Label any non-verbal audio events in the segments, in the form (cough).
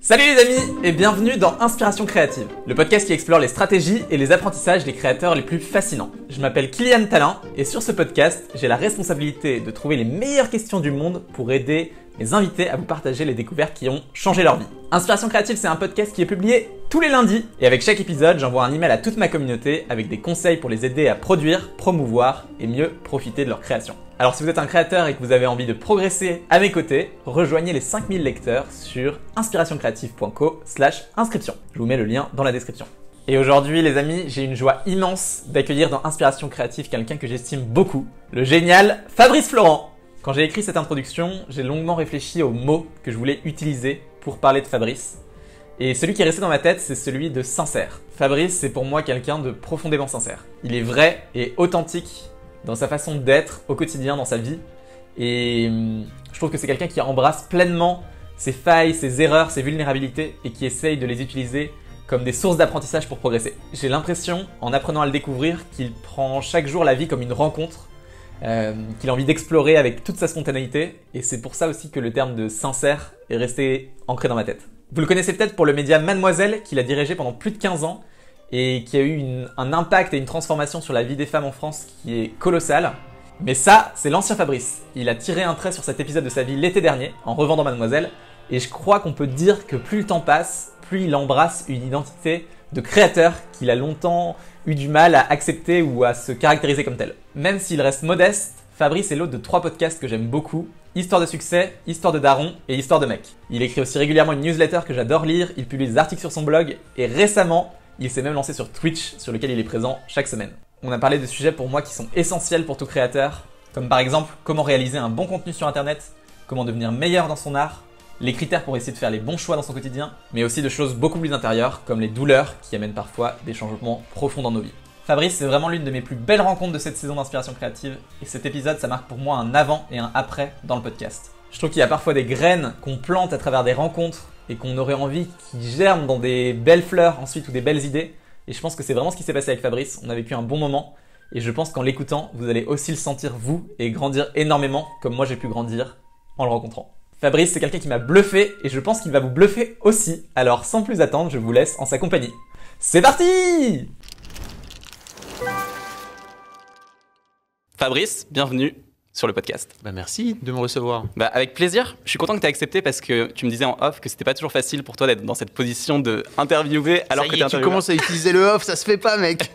Salut les amis et bienvenue dans Inspiration créative, le podcast qui explore les stratégies et les apprentissages des créateurs les plus fascinants. Je m'appelle Kylian Talin et sur ce podcast, j'ai la responsabilité de trouver les meilleures questions du monde pour aider mes invités à vous partager les découvertes qui ont changé leur vie. Inspiration créative, c'est un podcast qui est publié tous les lundis et avec chaque épisode, j'envoie un email à toute ma communauté avec des conseils pour les aider à produire, promouvoir et mieux profiter de leur création. Alors si vous êtes un créateur et que vous avez envie de progresser à mes côtés, rejoignez les 5000 lecteurs sur inspirationcreative.co slash inscription. Je vous mets le lien dans la description. Et aujourd'hui les amis, j'ai une joie immense d'accueillir dans Inspiration Créative quelqu'un que j'estime beaucoup, le génial Fabrice Florent. Quand j'ai écrit cette introduction, j'ai longuement réfléchi aux mots que je voulais utiliser pour parler de Fabrice. Et celui qui est resté dans ma tête, c'est celui de sincère. Fabrice, c'est pour moi quelqu'un de profondément sincère. Il est vrai et authentique dans sa façon d'être au quotidien, dans sa vie. Et hum, je trouve que c'est quelqu'un qui embrasse pleinement ses failles, ses erreurs, ses vulnérabilités et qui essaye de les utiliser comme des sources d'apprentissage pour progresser. J'ai l'impression, en apprenant à le découvrir, qu'il prend chaque jour la vie comme une rencontre, euh, qu'il a envie d'explorer avec toute sa spontanéité, et c'est pour ça aussi que le terme de sincère est resté ancré dans ma tête. Vous le connaissez peut-être pour le média Mademoiselle, qu'il a dirigé pendant plus de 15 ans, et qui a eu un impact et une transformation sur la vie des femmes en France qui est colossale. Mais ça, c'est l'ancien Fabrice. Il a tiré un trait sur cet épisode de sa vie l'été dernier, en revendant Mademoiselle, et je crois qu'on peut dire que plus le temps passe, plus il embrasse une identité de créateur qu'il a longtemps eu du mal à accepter ou à se caractériser comme tel. Même s'il reste modeste, Fabrice est l'autre de trois podcasts que j'aime beaucoup, Histoire de succès, Histoire de daron et Histoire de mec. Il écrit aussi régulièrement une newsletter que j'adore lire, il publie des articles sur son blog, et récemment, il s'est même lancé sur Twitch, sur lequel il est présent chaque semaine. On a parlé de sujets pour moi qui sont essentiels pour tout créateur, comme par exemple comment réaliser un bon contenu sur Internet, comment devenir meilleur dans son art, les critères pour essayer de faire les bons choix dans son quotidien, mais aussi de choses beaucoup plus intérieures, comme les douleurs qui amènent parfois des changements profonds dans nos vies. Fabrice, c'est vraiment l'une de mes plus belles rencontres de cette saison d'inspiration créative, et cet épisode, ça marque pour moi un avant et un après dans le podcast. Je trouve qu'il y a parfois des graines qu'on plante à travers des rencontres, et qu'on aurait envie qu'il germe dans des belles fleurs ensuite ou des belles idées. Et je pense que c'est vraiment ce qui s'est passé avec Fabrice. On a vécu un bon moment et je pense qu'en l'écoutant, vous allez aussi le sentir vous et grandir énormément comme moi j'ai pu grandir en le rencontrant. Fabrice, c'est quelqu'un qui m'a bluffé et je pense qu'il va vous bluffer aussi. Alors sans plus attendre, je vous laisse en sa compagnie. C'est parti Fabrice, bienvenue sur le podcast. Bah merci de me recevoir. Bah avec plaisir. Je suis content que tu aies accepté parce que tu me disais en off que c'était pas toujours facile pour toi d'être dans cette position de interviewer alors que y tu commences à utiliser le off, ça se fait pas mec.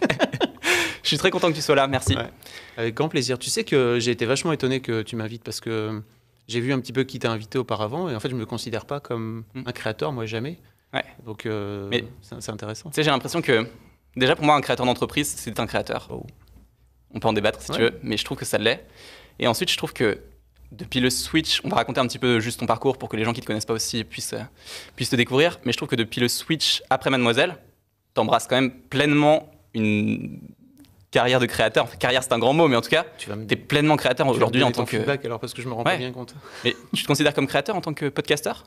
(laughs) je suis très content que tu sois là, merci. Avec grand plaisir. Tu sais que j'ai été vachement étonné que tu m'invites parce que j'ai vu un petit peu qui t'a invité auparavant et en fait je me considère pas comme hmm. un créateur moi jamais. Ouais. Donc euh, c'est intéressant. Tu sais j'ai l'impression que déjà pour moi un créateur d'entreprise c'est un créateur. Oh. On peut en débattre si tu veux, mais je trouve que ça l'est. Et ensuite, je trouve que depuis le Switch, on va raconter un petit peu juste ton parcours pour que les gens qui ne te connaissent pas aussi euh, puissent, te découvrir. Mais je trouve que depuis le Switch après Mademoiselle, tu embrasses quand même pleinement une carrière de créateur. Enfin, carrière, c'est un grand mot, mais en tout cas, tu es pleinement créateur aujourd'hui en tant que. Feedback, alors parce que je me rends pas bien compte. (laughs) Mais tu te considères comme créateur en tant que podcasteur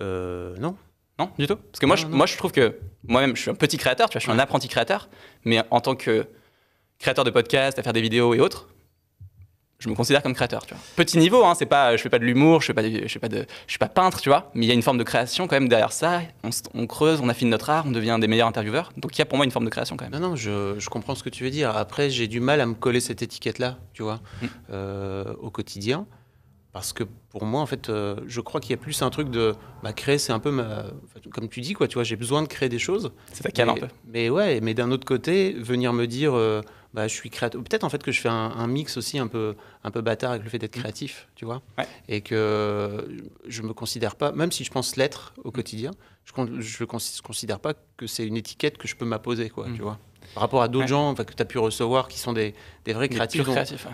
Euh, non. Non, du tout. Parce que moi, je, moi, je trouve que moi-même, je suis un petit créateur, tu vois, je suis un apprenti créateur, mais en tant que créateur de podcast, à faire des vidéos et autres, je me considère comme créateur. Tu vois. Petit niveau, hein, c'est pas, je fais pas de l'humour, je fais pas, je fais pas de, je suis pas peintre, tu vois. Mais il y a une forme de création quand même derrière ça. On, creuse, on affine notre art, on devient des meilleurs intervieweurs. Donc il y a pour moi une forme de création quand même. Non, non, je, comprends ce que tu veux dire. Après, j'ai du mal à me coller cette étiquette-là, tu vois, mm. euh, au quotidien, parce que pour moi, en fait, euh, je crois qu'il y a plus un truc de, bah, créer, c'est un peu comme tu dis, quoi, tu vois, j'ai besoin de créer des choses. C'est ta canne un peu. Mais ouais, mais d'un autre côté, venir me dire. Euh, bah, je suis Peut-être en fait que je fais un, mix aussi un peu, un peu bâtard avec le fait d'être mmh. créatif, tu vois. Et que je me considère pas, même si je pense l'être au quotidien, je ne considère pas que c'est une étiquette que je peux m'apposer, quoi, mmh. tu vois. Par rapport à d'autres gens que tu as pu recevoir qui sont des, des vrais créatifs.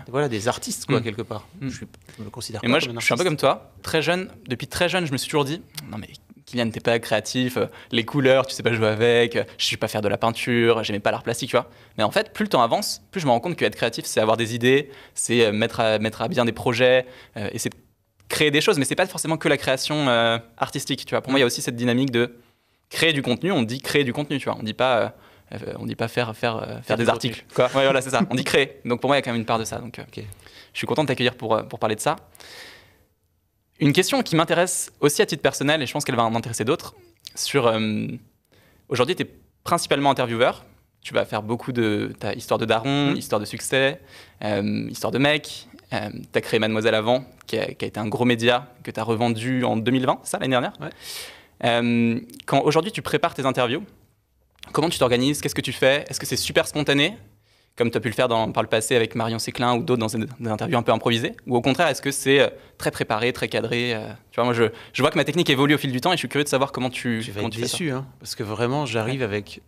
Voilà, des artistes, quoi, mmh. quelque part. Je, ne me considère Et pas moi, comme je, moi, je suis un peu comme toi. Très jeune, depuis très jeune, je me suis toujours dit, non mais Kylian, t'es pas créatif, euh, les couleurs, tu sais pas jouer avec, euh, je suis pas faire de la peinture, j'aimais pas l'art plastique, tu vois. Mais en fait, plus le temps avance, plus je me rends compte qu'être créatif, c'est avoir des idées, c'est euh, mettre à, mettre à bien des projets, et c'est créer des choses. Mais c'est pas forcément que la création artistique, tu vois. Pour moi, il y a aussi cette dynamique de créer du contenu, on dit créer du contenu, tu vois. On dit pas. on dit pas faire faire faire, des, articles quoi ouais, voilà c'est ça on dit créer donc pour moi il y a quand même une part de ça donc ok. je suis content de t'accueillir pour pour parler de ça une question qui m'intéresse aussi à titre personnel, et je pense qu'elle va en intéresser d'autres, euh, Aujourd'hui, tu es principalement intervieweur. Tu vas faire beaucoup de... ta histoire de daron, mm. histoire de succès, euh, histoire de mec. Euh, tu as créé Mademoiselle Avant, qui a, été un gros média que tu as revendu en 2020, ça, l'année dernière. quand aujourd'hui tu prépares tes interviews, comment tu t'organises Qu'est-ce que tu fais Est-ce que c'est super spontané comme tu as pu le faire dans, par le passé avec Marion Séclin ou d'autres dans des, interviews un peu improvisées Ou au contraire, est-ce que c'est euh, très préparé, très cadré euh, Tu vois, moi, je, vois que ma technique évolue au fil du temps et je suis curieux de savoir comment tu. Je vais déçu, hein, parce que vraiment, j'arrive avec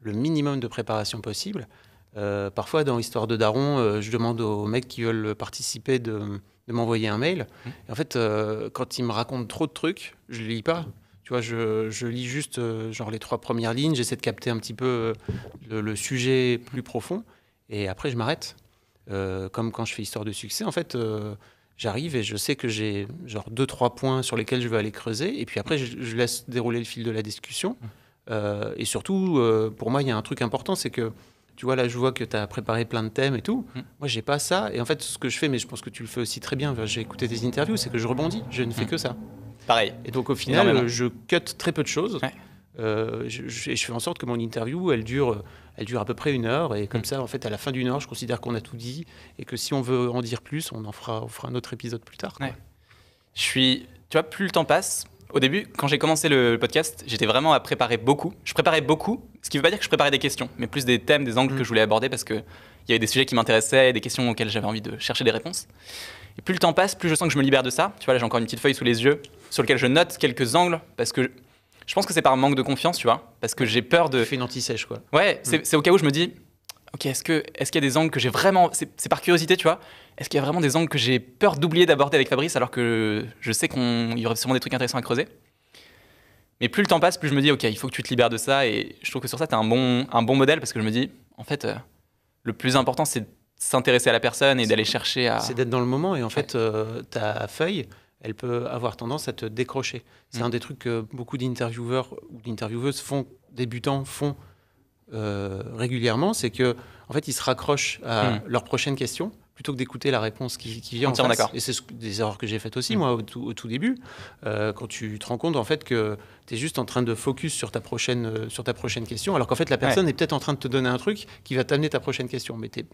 le minimum de préparation possible. Euh, parfois, dans l'histoire de Daron, je demande aux mecs qui veulent participer de, m'envoyer un mail. Mmh. Et en fait, quand ils me racontent trop de trucs, je ne lis pas je, lis juste euh, genre les trois premières lignes, j'essaie de capter un petit peu euh, le, sujet plus profond, et après je m'arrête. Euh, comme quand je fais histoire de succès, en fait, j'arrive et je sais que j'ai genre deux trois points sur lesquels je veux aller creuser, et puis après je, laisse dérouler le fil de la discussion. Mmh. et surtout, pour moi, il y a un truc important, c'est que tu vois, là, je vois que tu as préparé plein de thèmes et tout. Moi, mmh. Moi, j'ai pas ça. Et en fait, ce que je fais, mais je pense que tu le fais aussi très bien, j'ai écouté tes interviews, c'est que je rebondis. Je ne fais mmh. que ça. Pareil. Et donc au final, euh, je cut très peu de choses. Euh, et je, fais en sorte que mon interview, elle dure, euh, elle dure à peu près une heure. Et comme mm. ça, en fait, à la fin d'une heure, je considère qu'on a tout dit. Et que si on veut en dire plus, on en fera, on fera un autre épisode plus tard. Je suis. Tu vois, plus le temps passe. Au début, quand j'ai commencé le podcast, j'étais vraiment à préparer beaucoup. Je préparais beaucoup, ce qui ne veut pas dire que je préparais des questions, mais plus des thèmes, des angles que mm. je voulais aborder parce qu'il y avait des sujets qui m'intéressaient, des questions auxquelles j'avais envie de chercher des réponses. Et plus le temps passe, plus je sens que je me libère de ça. Tu vois, là, j'ai encore une petite feuille sous les yeux sur lequel je note quelques angles parce que je, pense que c'est par manque de confiance, tu vois, parce que j'ai peur de. Tu fais une anti-sèche, quoi. Ouais, c'est, mm. au cas où je me dis, ok, est-ce, que, est-ce qu'il y a des angles que j'ai vraiment. C'est, par curiosité, tu vois. Est-ce qu'il y a vraiment des angles que j'ai peur d'oublier d'aborder avec Fabrice alors que je sais qu'il y aurait sûrement des trucs intéressants à creuser Mais plus le temps passe, plus je me dis, ok, il faut que tu te libères de ça. Et je trouve que sur ça, tu as un bon, un bon modèle parce que je me dis, en fait, euh, le plus important, c'est de s'intéresser à la personne et d'aller chercher à. C'est d'être dans le moment et en fait, euh, ta feuille, elle peut avoir tendance à te décrocher. C'est mm. un des trucs que beaucoup d'intervieweurs ou d'intervieweuses font, débutants font euh, régulièrement, c'est que en fait ils se raccrochent à mm. leur prochaine question plutôt que d'écouter la réponse qui, vient en face. Et c'est des erreurs que j'ai faites aussi, mm. moi, au tout, début, euh, quand tu te rends compte, en fait, que tu es juste en train de focus sur ta prochaine, sur ta prochaine question, alors qu'en fait, la personne est peut-être en train de te donner un truc qui va t'amener ta prochaine question, mais tu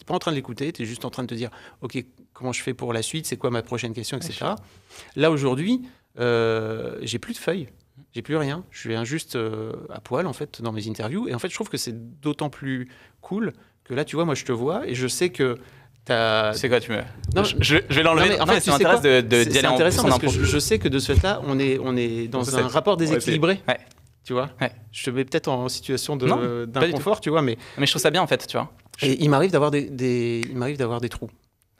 n'es pas en train de l'écouter, tu es juste en train de te dire, OK, comment je fais pour la suite, c'est quoi ma prochaine question, etc. Là, aujourd'hui, euh, j'ai plus de feuilles, j'ai plus rien. Je suis injuste euh, à poil, en fait, dans mes interviews. Et en fait, je trouve que c'est d'autant plus cool que là, tu vois, moi, je te vois et je sais que c'est quoi, tu me. Non, je, vais l'enlever. En, fait, de, dialoguer C'est intéressant parce que je, sais que de ce fait-là, on est, on est dans un rapport déséquilibré. Tu vois Je te mets peut-être en situation d'inconfort, tu vois, mais. Mais je trouve ça bien, en fait, tu vois. Et il m'arrive d'avoir des, il m'arrive d'avoir des trous.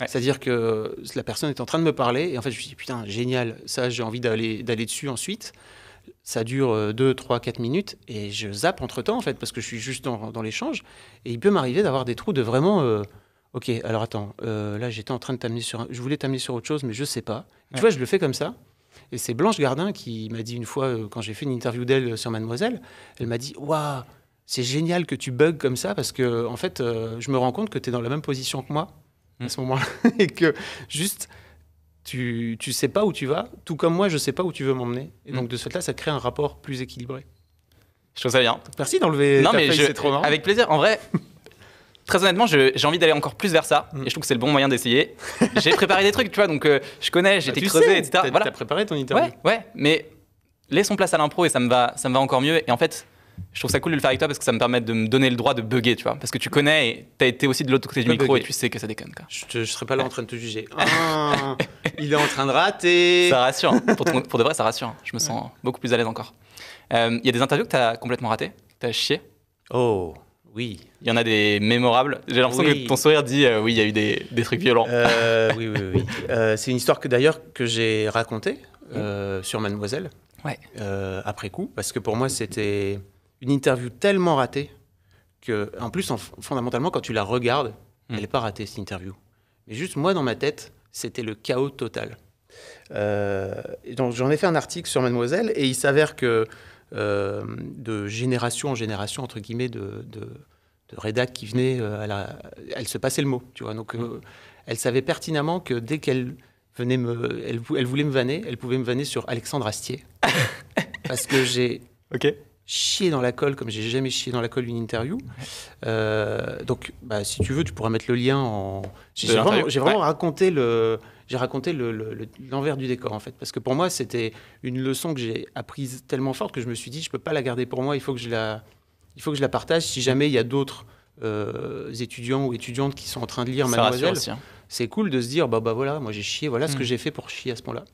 C'est-à-dire que la personne est en train de me parler et en fait je me dis putain génial, ça j'ai envie d'aller d'aller dessus ensuite. Ça dure 2, 3, 4 minutes et je zappe entre temps en fait parce que je suis juste dans, l'échange et il peut m'arriver d'avoir des trous de vraiment euh, ok alors attends euh, là j'étais en train de t'amener sur je voulais t'amener sur autre chose mais je sais pas. Tu vois je le fais comme ça. Et c'est Blanche Gardin qui m'a dit une fois, euh, quand j'ai fait une interview d'elle sur Mademoiselle, elle m'a dit Waouh, c'est génial que tu bugs comme ça parce que, en fait, euh, je me rends compte que tu es dans la même position que moi à ce hmm. moment-là (laughs) et que juste tu, tu sais pas où tu vas, tout comme moi, je sais pas où tu veux m'emmener. Et hmm. donc, de ce fait-là, ça crée un rapport plus équilibré. Je trouve ça bien. Merci d'enlever. Non, mais je... c'est trop marrant. Avec plaisir. En vrai, (laughs) très honnêtement, j'ai envie d'aller encore plus vers ça. Hmm. Et je trouve que c'est le bon moyen d'essayer. j'ai préparé des trucs, tu vois, donc euh, je connais, j'ai bah, été creusé, etc. Tu as préparé ton interview. Ouais, ouais, mais laissons place à l'impro et ça me va, ça me va encore mieux. Et en fait, je trouve ça cool de le faire avec toi parce que ça me permet de me donner le droit de bugger, tu vois. Parce que tu connais et as été aussi de l'autre côté du micro et tu sais que ça déconne, Je, ne serais pas là en train de te juger. Ah, il est en train de rater. Ça rassure. Pour, de vrai, ça rassure. Je me sens beaucoup plus à l'aise encore. Euh, il y a des interviews que t'as complètement ratées, que t'as chié. Oh, oui. Il y en a des mémorables. J'ai l'impression que ton sourire dit euh, oui, il y a eu des, trucs violents. Euh, oui, oui, oui. C'est une histoire que d'ailleurs que j'ai racontée mmh. sur Mademoiselle. Ouais. après coup, parce que pour moi, c'était une interview tellement ratée que, en plus, fondamentalement, quand tu la regardes, hmm. elle n'est pas ratée, cette interview. Mais juste, moi, dans ma tête, c'était le chaos total. Euh, donc, j'en ai fait un article sur Mademoiselle, et il s'avère que euh, de génération en génération, entre guillemets, de, de, qui venait euh, à la, elle se passait le mot, tu vois. Donc, hmm. elle savait pertinemment que dès qu'elle venait me, elle, elle voulait me vanner, elle pouvait me vanner sur Alexandre Astier. (laughs) parce que j'ai Ok chier dans la colle comme j'ai jamais chié dans la colle une interview. Euh, donc, bah, si tu veux, tu pourras mettre le lien en. J'ai vraiment, raconté le. J'ai raconté l'envers le, du décor en fait, parce que pour moi c'était une leçon que j'ai apprise tellement forte que je me suis dit je peux pas la garder pour moi, il faut que je la, il faut que je la partage. Si jamais il y a d'autres euh, étudiants ou étudiantes qui sont en train de lire Ça Mademoiselle, hein. c'est cool de se dire bah bah voilà, moi j'ai chié, voilà ce que hmm. j'ai fait pour chier à ce moment là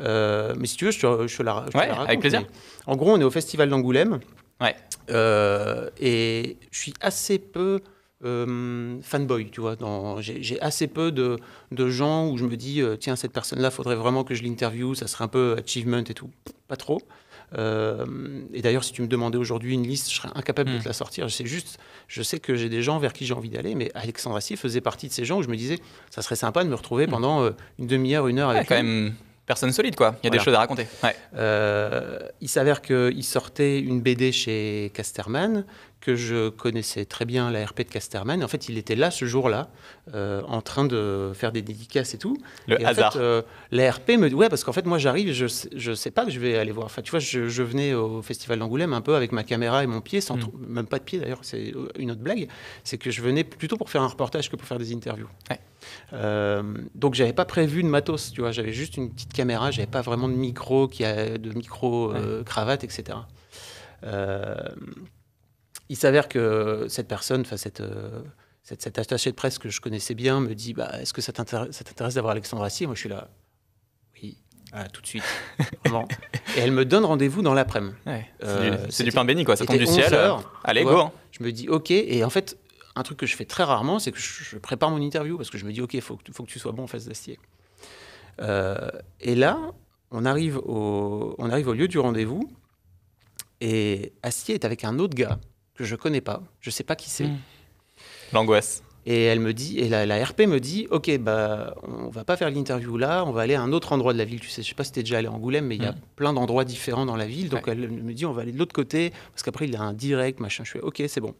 euh, mais si tu veux, je te, la, raconte, Avec plaisir. En gros, on est au Festival d'Angoulême. Ouais. Euh, et je suis assez peu euh, fanboy, tu vois. J'ai assez peu de, gens où je me dis, tiens, cette personne-là, faudrait vraiment que je l'interviewe, ça serait un peu achievement et tout. Pas trop. et d'ailleurs, si tu me demandais aujourd'hui une liste, je serais incapable de hmm. te la sortir. Je sais juste, je sais que j'ai des gens vers qui j'ai envie d'aller, mais Alexandre Assis faisait partie de ces gens où je me disais, ça serait sympa de me retrouver hmm. pendant une demi-heure, une heure avec quand même personne solide, quoi. Il y a des choses à raconter. Euh, il s'avère qu'il sortait une BD chez Casterman, que je connaissais très bien, la RP de Casterman. En fait, il était là ce jour-là, euh, en train de faire des dédicaces et tout. Le hasard. Euh, me dit, ouais, parce qu'en fait, moi, j'arrive, je, ne sais pas que je vais aller voir. Enfin, tu vois, je, venais au Festival d'Angoulême un peu avec ma caméra et mon pied, sans hmm. même pas de pied d'ailleurs, c'est une autre blague. C'est que je venais plutôt pour faire un reportage que pour faire des interviews. Ouais. Euh, donc j'avais pas prévu de matos, tu vois, j'avais juste une petite caméra, j'avais pas vraiment de micro qui a de micro euh, cravate, etc. Euh, il s'avère que cette personne, enfin cette, cette, attachée de presse que je connaissais bien, me dit bah est-ce que ça t'intéresse d'avoir Alexandre Assis ?» Moi je suis là, oui. Ah, tout de suite, (laughs) Et elle me donne rendez-vous dans l'après-midi. c'est du, pain béni, quoi. Ça tombe du ciel. Allez, go. Hein. Je me dis, ok. Et en fait, un truc que je fais très rarement, c'est que je prépare mon interview parce que je me dis, OK, il faut, que tu sois bon en face d'acier. Euh, et là, on arrive au, lieu du rendez-vous et Astier est avec un autre gars que je ne connais pas, je ne sais pas qui c'est. Hmm. L'angoisse. Et elle me dit, et la, RP me dit, ok, bah, on va pas faire l'interview là, on va aller à un autre endroit de la ville. Tu sais, je sais pas si t'es déjà allé à Angoulême, mais il y a hmm. plein d'endroits différents dans la ville. Donc elle me dit, on va aller de l'autre côté, parce qu'après il y a un direct, machin. Je fais, ok, c'est bon.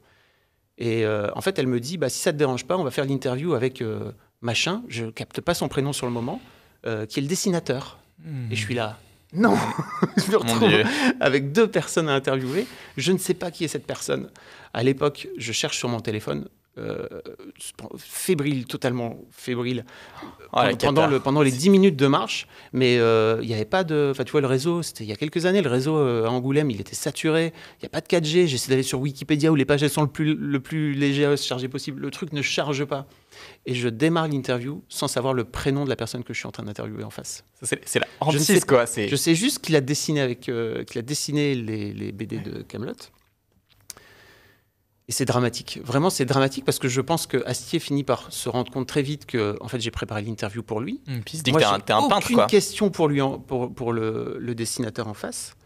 Et euh, en fait, elle me dit, bah, si ça te dérange pas, on va faire l'interview avec euh, machin, je capte pas son prénom sur le moment, euh, qui est le dessinateur. Hmm. Et je suis là, non (laughs) Je me retrouve avec deux personnes à interviewer. Je ne sais pas qui est cette personne. À l'époque, je cherche sur mon téléphone, euh, fébrile, totalement fébrile, ah, pendant, le, pendant, les 10 minutes de marche. Mais euh, il n'y avait pas de. Enfin, tu vois, le réseau, c'était il y a quelques années, le réseau euh, à Angoulême, il était saturé. Il n'y a pas de 4G. J'essaie d'aller sur Wikipédia où les pages sont le plus, le plus léger possible. Le truc ne charge pas. Et je démarre l'interview sans savoir le prénom de la personne que je suis en train d'interviewer en face. C'est la hantise, quoi. Je sais juste qu'il a dessiné, avec, qu'il a dessiné les, les BD de Camelot. Et c'est dramatique. Vraiment, c'est dramatique parce que je pense que Astier finit par se rendre compte très vite que, en fait, j'ai préparé l'interview pour lui. Mmh, puis Moi, t'es t'es un peintre, question pour lui, pour, le, dessinateur en face.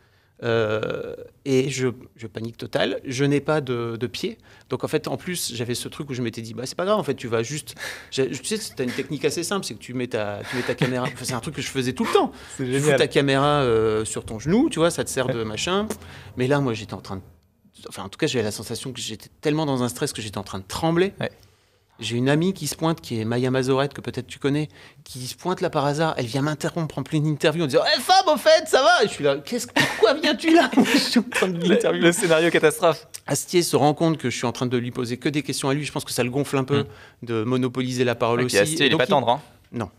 Euh, et je, panique total. Je n'ai pas de, pied. Donc, en fait, en plus, j'avais ce truc où je m'étais dit, bah, c'est pas grave, en fait, tu vas juste. Je, tu sais, tu une technique assez simple, c'est que tu mets ta, tu mets ta caméra. c'est un truc que je faisais tout le temps. tu mets ta caméra euh, sur ton genou, tu vois, ça te sert de machin. Mais là, moi, j'étais en train de Enfin, en tout cas, j'avais la sensation que j'étais tellement dans un stress que j'étais en train de trembler. J'ai une amie qui se pointe, qui est Maya Mazorette, que peut-être tu connais, qui se pointe là par hasard. Elle vient m'interrompre en pleine interview en disant Eh, femme, au fait, ça va Et je suis là, pourquoi viens-tu là (laughs) Je suis en train de l'interview. Le, scénario catastrophe. Astier se rend compte que je suis en train de lui poser que des questions à lui. Je pense que ça le gonfle un peu mm. de monopoliser la parole aussi. Astier, il n'est pas tendre, hein Non.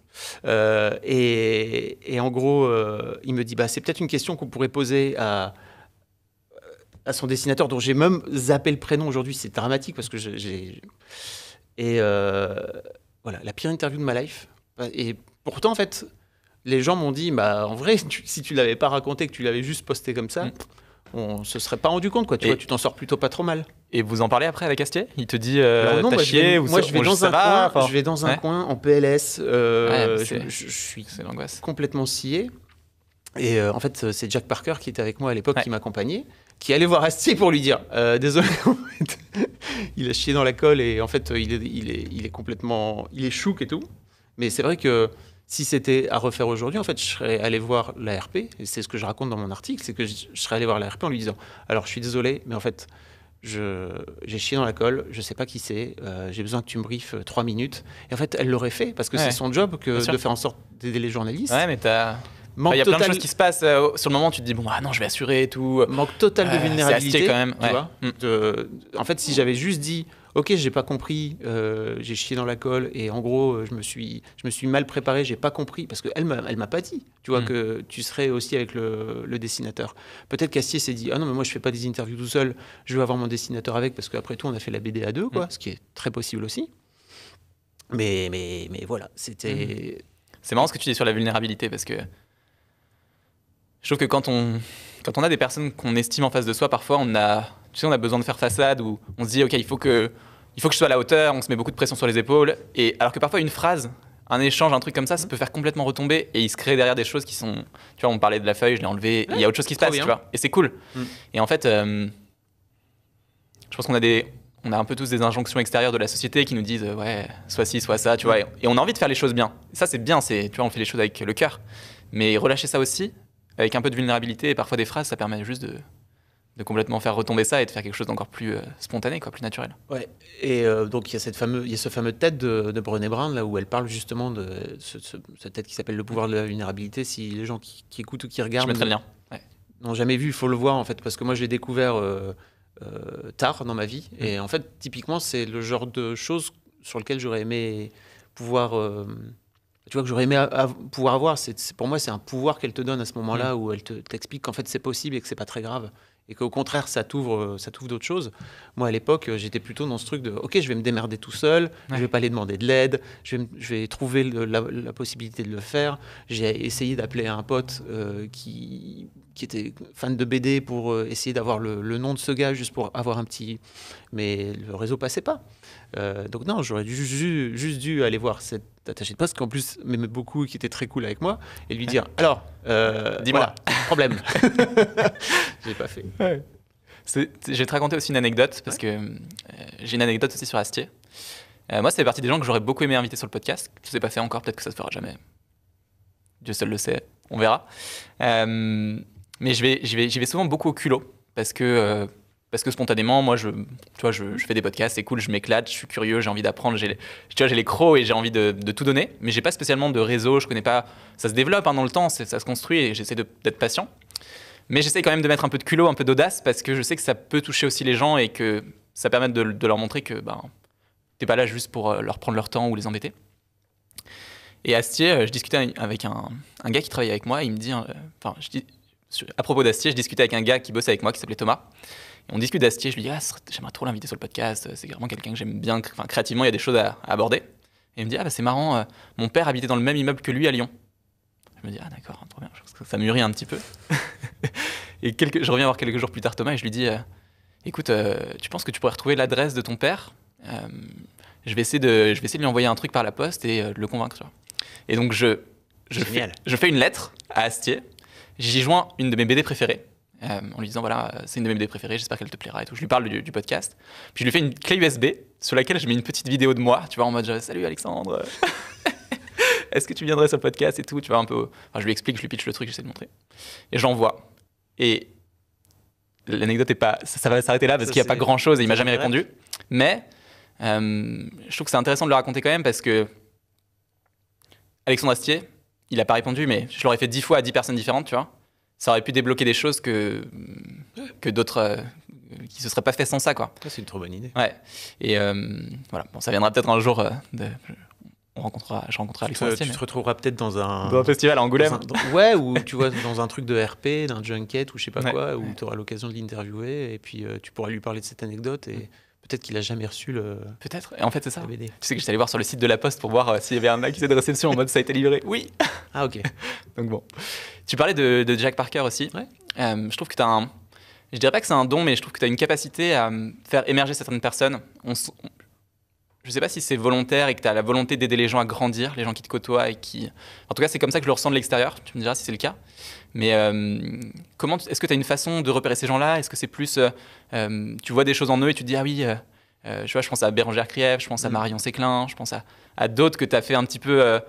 Euh, et, en gros, euh, il me dit bah, C'est peut-être une question qu'on pourrait poser à à son dessinateur, dont j'ai même zappé le prénom aujourd'hui. C'est dramatique parce que j'ai. Et euh, voilà, la pire interview de ma life. Et pourtant, en fait, les gens m'ont dit bah, en vrai, si tu l'avais pas raconté, que tu l'avais juste posté comme ça. Mm. on se serait pas rendu compte quoi. Tu vois, tu t'en sors plutôt pas trop mal. Et vous en parlez après avec Astier Il te dit euh, je vais, moi, je vais, dans un coin, je vais dans un coin en PLS. Euh, je, suis complètement scié. Et euh, en fait, c'est Jack Parker qui était avec moi à l'époque qui m'accompagnait qui allait voir Astier pour lui dire euh, Désolé, il a chié dans la colle et en fait, il est, complètement. Il est chouk et tout. Mais c'est vrai que si c'était à refaire aujourd'hui, en fait, je serais allé voir la RP, et c'est ce que je raconte dans mon article c'est que je, serais allé voir la RP en lui disant Alors, je suis désolé, mais en fait, j'ai chié dans la colle, je sais pas qui c'est, euh, j'ai besoin que tu me briefes euh, trois minutes. Et en fait, elle l'aurait fait parce que c'est son job que de faire en sorte d'aider les journalistes. Ouais, mais t'as Manque il y a plein de choses qui se passent. Euh, sur le moment, tu te dis, bon, ah non, je vais assurer et tout. Manque total de euh, vulnérabilité. quand même. Tu vois mm. En fait, si j'avais juste dit, ok, j'ai pas compris, euh, j'ai chié dans la colle et en gros, je me suis, je me suis mal préparé, j'ai pas compris parce qu'elle m'a, elle m'a pas dit, tu vois, mm. que tu serais aussi avec le, dessinateur. Peut-être qu'Astier s'est dit, ah non, mais moi je fais pas des interviews tout seul, je veux avoir mon dessinateur avec parce qu'après tout, on a fait la BD à deux, quoi, mm. ce qui est très possible aussi. Mais, mais, mais voilà, c'était. C'est marrant ce que tu dis sur la vulnérabilité parce que je trouve que quand on, quand on a des personnes qu'on estime en face de soi, parfois on a, tu sais, on a besoin de faire façade ou on se dit, OK, il faut que, il faut que je sois à la hauteur, on se met beaucoup de pression sur les épaules. Et alors que parfois une phrase, un échange, un truc comme ça, ça mhm. peut faire complètement retomber et il se crée derrière des choses qui sont. Tu vois, on parlait de la feuille, je l'ai enlevée, il y a autre chose qui se passe, tu vois. Et c'est cool. Mhm. Et en fait, euh, je pense qu'on a des. On a un peu tous des injonctions extérieures de la société qui nous disent euh, ouais, soit ci, soit ça, tu vois. Et, et on a envie de faire les choses bien. Ça, c'est bien, c'est, tu vois, on fait les choses avec le cœur. Mais relâcher ça aussi, avec un peu de vulnérabilité et parfois des phrases, ça permet juste de, complètement faire retomber ça et de faire quelque chose d'encore plus euh, spontané, quoi, plus naturel. Ouais. Et euh, donc il y a cette fameux, il y a ce fameux tête de, de Brené Brown là où elle parle justement de ce, tête qui s'appelle le pouvoir de la vulnérabilité. Si les gens qui, écoutent ou qui regardent, je le lien. N'ont jamais vu, il faut le voir en fait, parce que moi je l'ai découvert euh, tard dans ma vie. Mmh. Et en fait, typiquement, c'est le genre de choses sur lequel j'aurais aimé pouvoir tu vois, que j'aurais aimé pouvoir avoir. C'est, pour moi, c'est un pouvoir qu'elle te donne à ce moment-là mm. où elle te, t'explique qu'en fait, c'est possible et que c'est pas très grave. Et qu'au contraire, ça t'ouvre, euh, ça t'ouvre d'autres choses. Moi, à l'époque, euh, j'étais plutôt dans ce truc de OK, je vais me démerder tout seul, je vais pas aller demander de l'aide, je vais, trouver la, possibilité de le faire. J'ai essayé d'appeler un pote euh, qui, qui était fan de BD pour essayer d'avoir le, nom de ce gars juste pour avoir un petit. Mais le réseau passait pas. Euh, donc non, j'aurais juste, juste dû aller voir cet attaché de poste qui en plus m'aimait beaucoup et qui était très cool avec moi et lui dire (laughs) alors, euh, dis-moi, (laughs) problème. (laughs) J'ai pas fait. Ouais. Je vais te raconter aussi une anecdote parce que euh, j'ai une anecdote aussi sur Astier. moi, c'est partie des gens que j'aurais beaucoup aimé inviter sur le podcast. Je ne pas fait encore, peut-être que ça se fera jamais. Dieu seul le sait, on verra. mais je vais, vais, j'y vais souvent beaucoup au culot parce que parce que spontanément, moi, je, tu vois, je, fais des podcasts, c'est cool, je m'éclate, je suis curieux, j'ai envie d'apprendre, j'ai, tu vois, j'ai les crocs et j'ai envie de, tout donner, mais j'ai pas spécialement de réseau, je connais pas, ça se développe pendant hein, dans le temps, ça se construit et j'essaie d'être patient. Mais j'essaie quand même de mettre un peu de culot, un peu d'audace, parce que je sais que ça peut toucher aussi les gens et que ça permet de, leur montrer que ben, t'es pas là juste pour euh, leur prendre leur temps ou les embêter. Et Astier, euh, je discutais avec un, un gars qui travaillait avec moi, il me dit, euh, enfin, je dis, à propos d'Astier, je discutais avec un gars qui bossait avec moi, qui s'appelait Thomas on discute d'Astier, je lui dis ah, j'aimerais trop l'inviter sur le podcast, euh, c'est vraiment quelqu'un que j'aime bien, enfin, créativement il y a des choses à, aborder. Et il me dit ah bah, c'est marrant, euh, mon père habitait dans le même immeuble que lui à Lyon. Je me dis ah d'accord, trop bien, ça mûrit un petit peu. (laughs) et quelques, je reviens voir quelques jours plus tard Thomas et je lui dis euh, écoute, tu penses que tu pourrais retrouver l'adresse de ton père je vais, essayer de, je vais essayer de lui envoyer un truc par la poste et de le convaincre. Et donc je, je, fais, je fais une lettre à Astier, j'y joins une de mes BD préférées euh, en lui disant voilà, c'est une de mes BD préférées, j'espère qu'elle te plaira et tout. Je lui parle du, podcast. Puis je lui fais une clé USB sur laquelle je mets une petite vidéo de moi, tu vois, en mode salut Alexandre, (laughs) est-ce que tu viendrais sur le podcast et tout, tu vois, un peu. Enfin, je lui explique, je lui pitch le truc, j'essaie de montrer. Et j'envoie. Et l'anecdote est pas. Ça, va s'arrêter là parce qu'il n'y a pas grand chose et il m'a jamais répondu. Mais euh, je trouve que c'est intéressant de le raconter quand même parce que Alexandre Astier, il n'a pas répondu, mais je l'aurais fait dix fois à dix personnes différentes, tu vois ça aurait pu débloquer des choses que, que d'autres euh, qui se seraient pas fait sans ça quoi. Ça c'est une trop bonne idée. Ouais. Et euh, voilà, bon ça viendra peut-être un jour euh, de... on rencontrera je rencontrerai Alexandre. Tu, te retrouveras peut-être dans un dans un festival à Angoulême. ouais, ou tu vois dans un truc de RP, d'un junket ou je sais pas quoi où tu auras l'occasion de l'interviewer et puis tu pourras lui parler de cette anecdote et mm. Peut-être qu'il a jamais reçu le. Peut-être. En fait, c'est ça. Tu sais que j'étais allé voir sur le site de la Poste pour voir euh, s'il y avait un accusé de réception en mode ça a été livré. Oui. (laughs) Ah ok. (laughs) Donc bon. Tu parlais de, Jack Parker aussi. Ouais. Euh, je trouve que tu as un. Je dirais pas que c'est un don, mais je trouve que tu as une capacité à euh, faire émerger certaines personnes. On, je ne sais pas si c'est volontaire et que tu as la volonté d'aider les gens à grandir, les gens qui te côtoient et qui. En tout cas, c'est comme ça que je le ressens de l'extérieur. Tu me diras si c'est le cas. Mais euh, comment est-ce que tu as une façon de repérer ces gens-là Est-ce que c'est plus. Euh, euh, tu vois des choses en eux et tu te dis Ah oui, je, vois, je pense à Bérangère Krief, je pense à mm. Marion Séclin, je pense à, à d'autres que tu as fait un petit peu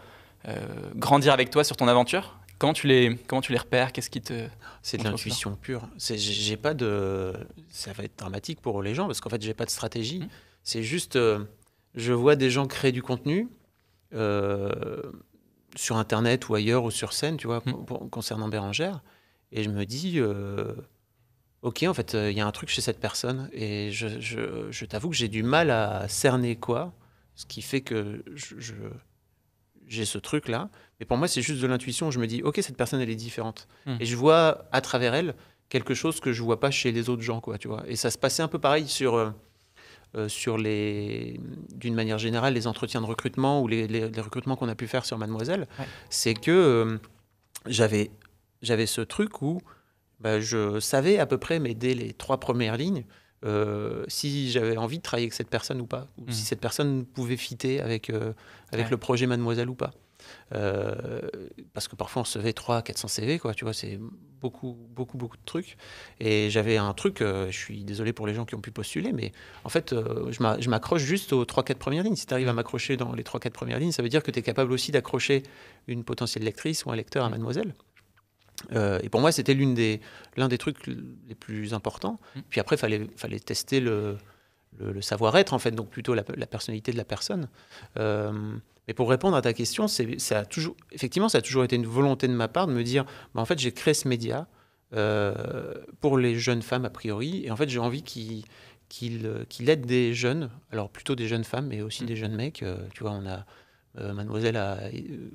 grandir avec toi sur ton aventure. Comment tu les, comment tu les repères Qu'est-ce qui te. C'est de l'intuition pure. J'ai pas de. Ça va être dramatique pour les gens parce qu'en fait, j'ai pas de stratégie. Mm. C'est juste je vois des gens créer du contenu euh, sur Internet ou ailleurs ou sur scène, tu vois, hmm. concernant Bérangère. Et je me dis, euh, ok, en fait, il y a un truc chez cette personne. Et je, t'avoue que j'ai du mal à cerner quoi, ce qui fait que j'ai ce truc-là. Mais pour moi, c'est juste de l'intuition. Je me dis, ok, cette personne, elle est différente. Hmm. Et je vois à travers elle quelque chose que je ne vois pas chez les autres gens, quoi, tu vois. Et ça se passait un peu pareil sur euh, euh, sur les, d'une manière générale, les entretiens de recrutement ou les, recrutements qu'on a pu faire sur Mademoiselle, c'est que euh, j'avais, j'avais ce truc où bah, je savais à peu près, mais dès les trois premières lignes, euh, si j'avais envie de travailler avec cette personne ou pas, ou mmh. si cette personne pouvait fitter avec, avec le projet Mademoiselle ou pas. Euh, parce que parfois on se fait 300, 400 CV, quoi, tu vois, c'est beaucoup, beaucoup, beaucoup de trucs. Et j'avais un truc, euh, je suis désolé pour les gens qui ont pu postuler, mais en fait, euh, je m'accroche juste aux 3-4 premières lignes. Si tu arrives à m'accrocher dans les 3-4 premières lignes, ça veut dire que tu es capable aussi d'accrocher une potentielle lectrice ou un lecteur à mademoiselle. et pour moi, c'était l'un des, des trucs les plus importants. Mmh. Puis après, il fallait, fallait tester le, le, savoir-être, en fait, donc plutôt la, personnalité de la personne. Euh, mais pour répondre à ta question, ça a toujours, effectivement, ça a toujours été une volonté de ma part de me dire, bah, en fait, j'ai créé ce média euh, pour les jeunes femmes, a priori, et en fait, j'ai envie qu'il euh, aide des jeunes, alors plutôt des jeunes femmes, mais aussi mm. des jeunes mecs. tu vois, on a euh, mademoiselle, a, euh,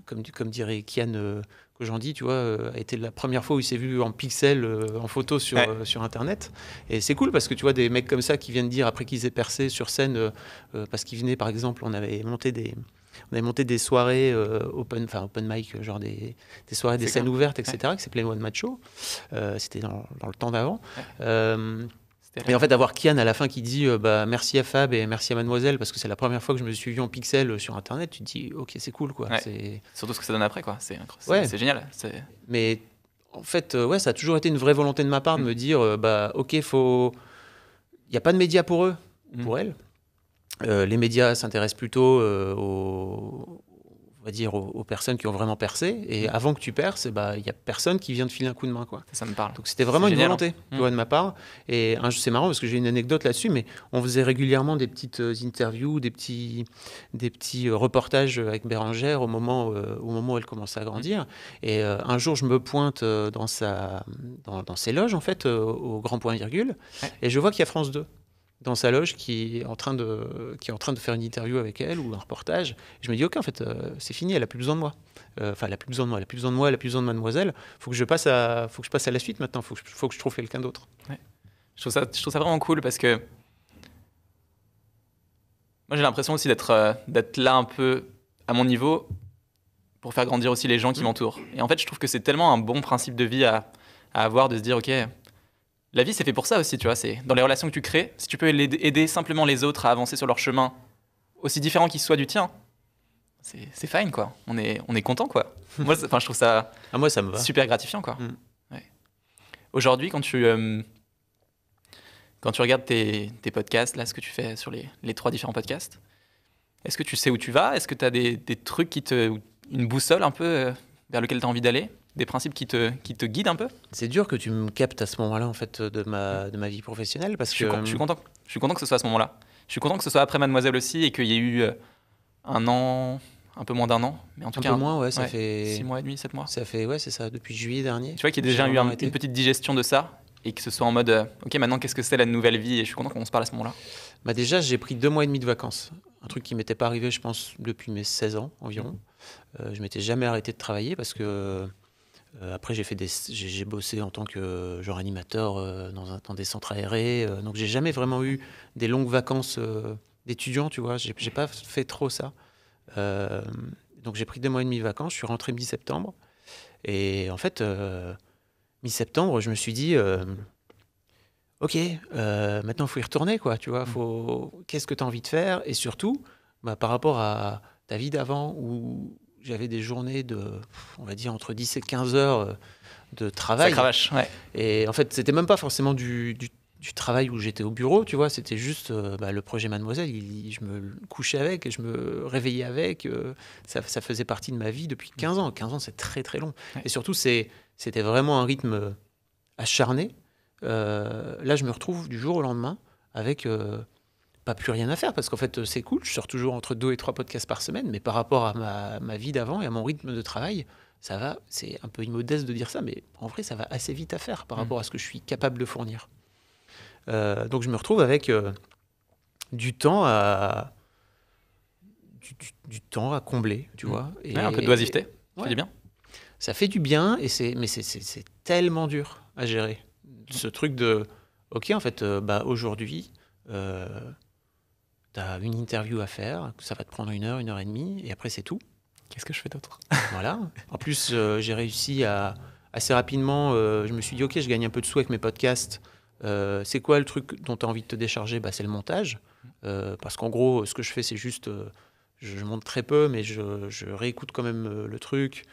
comme, comme dirait Kian euh, j'en dis tu vois, a été la première fois où il s'est vu en pixel, en photo sur, sur Internet. Et c'est cool parce que tu vois des mecs comme ça qui viennent dire, après qu'ils aient percé sur scène, parce qu'ils venaient, par exemple, on avait monté des, on avait monté des soirées open, enfin open mic, genre des, des soirées, des scènes ouvertes, etc., qui s'appelaient One macho C'était dans, le temps d'avant. Mais en fait, d'avoir Kian à la fin qui dit euh, bah, merci à Fab et merci à Mademoiselle, parce que c'est la première fois que je me suis vu en pixel euh, sur Internet, tu te dis ok, c'est cool quoi. Surtout ce que ça donne après quoi, c'est c'est génial. Mais en fait, euh, ouais, ça a toujours été une vraie volonté de ma part de mm. me dire bah ok, faut. Il n'y a pas de médias pour eux, mm. pour elles. les médias s'intéressent plutôt aux on va dire, aux, personnes qui ont vraiment percé. Et mm. avant que tu perces, bah, il n'y a personne qui vient te filer un coup de main. Quoi. Ça me parle. Donc c'était vraiment une volonté hein. mm. de ma part. Et c'est marrant parce que j'ai une anecdote là-dessus, mais on faisait régulièrement des petites euh, interviews, des petits, des petits euh, reportages avec Bérangère au moment, euh, au moment où elle commençait à grandir. Mm. Et un jour, je me pointe dans, sa, dans, ses loges, en fait, au grand point virgule, et je vois qu'il y a France 2 dans sa loge qui est en train de qui est en train de faire une interview avec elle ou un reportage. je me dis ok en fait euh, c'est fini, elle n'a plus besoin de moi. Euh, enfin elle a plus besoin de moi, elle a plus besoin de moi, elle a plus besoin de mademoiselle. Faut que je passe à faut que je passe à la suite maintenant. Faut que faut que je trouve quelqu'un d'autre. Ouais. Je trouve ça je trouve ça vraiment cool parce que moi j'ai l'impression aussi d'être euh, d'être là un peu à mon niveau pour faire grandir aussi les gens qui mm. m'entourent. Et en fait je trouve que c'est tellement un bon principe de vie à, à avoir de se dire ok la vie, c'est fait pour ça aussi, tu vois. C'est dans les relations que tu crées, si tu peux aider simplement les autres à avancer sur leur chemin, aussi différent qu'il soit du tien, c'est fine, quoi. On est, on est content, quoi. (laughs) moi, enfin, je trouve ça, ah, me super gratifiant, quoi. Mm. Aujourd'hui, quand tu euh, quand tu regardes tes, podcasts, là, ce que tu fais sur les, trois différents podcasts, est-ce que tu sais où tu vas Est-ce que tu as des, trucs qui te. une boussole un peu euh, vers lequel tu as envie d'aller des principes qui te, qui te guident un peu C'est dur que tu me captes à ce moment-là en fait de ma, de ma vie professionnelle parce je que je suis euh, content. Je suis content que ce soit à ce moment-là. Je suis content que ce soit après Mademoiselle aussi et qu'il y ait eu euh, un an, un peu moins d'un an, mais en tout un cas peu moins, ouais, ça fait six mois et demi, sept mois. Ça fait ouais, c'est ça, depuis juillet dernier. Tu vois qu'il y a déjà eu une petite digestion de ça et que ce soit en mode euh, ok maintenant qu'est-ce que c'est la nouvelle vie et je suis content qu'on se parle à ce moment-là. Bah déjà j'ai pris deux mois et demi de vacances, un truc qui m'était pas arrivé je pense depuis mes 16 ans environ. Je je m'étais jamais arrêté de travailler parce que euh, après, j'ai fait des, j'ai bossé en tant que genre animateur euh, dans, un, des centres aérés. Euh, donc, j'ai jamais vraiment eu des longues vacances d'étudiant, tu vois. J'ai, j'ai pas fait trop ça. donc, j'ai pris deux mois et demi de vacances. Je suis rentré mi-septembre. Et en fait, mi-septembre, je me suis dit, ok, maintenant, il faut y retourner, quoi. Tu vois, mm. faut. Qu'est-ce que tu as envie de faire Et surtout, bah, par rapport à ta vie d'avant ou j'avais des journées de, on va dire, entre 10 et 15 heures euh, de travail. Ça cravache, ouais. Et en fait, c'était même pas forcément du, travail où j'étais au bureau, tu vois, c'était juste euh, bah, le projet Mademoiselle. je me couchais avec, et je me réveillais avec. Euh, ça, faisait partie de ma vie depuis 15 ans. 15 ans, c'est très, très long. Et surtout, c'était vraiment un rythme acharné. là, je me retrouve du jour au lendemain avec pas plus rien à faire parce qu'en fait, euh, c'est cool. Je sors toujours entre deux et trois podcasts par semaine, mais par rapport à ma, vie d'avant et à mon rythme de travail, ça va. C'est un peu immodeste de dire ça, mais en vrai, ça va assez vite à faire par mm. rapport à ce que je suis capable de fournir. Euh, donc, je me retrouve avec euh, du temps à. Du, temps à combler, tu mm. vois. Et, un peu d'oisiveté. Ça fait du bien. Ça fait du bien, et c'est, mais c'est tellement dur à gérer. Ce truc de, ok, en fait, bah, aujourd'hui, tu une interview à faire, ça va te prendre une heure, une heure et demie, et après c'est tout. Qu'est-ce que je fais d'autre Voilà. En plus, euh, j'ai réussi à assez rapidement, euh, je me suis dit, ok, je gagne un peu de sous avec mes podcasts. Euh, c'est quoi le truc dont tu as envie de te décharger bah, C'est le montage. parce qu'en gros, ce que je fais, c'est juste je monte très peu, mais je, réécoute quand même euh, le truc.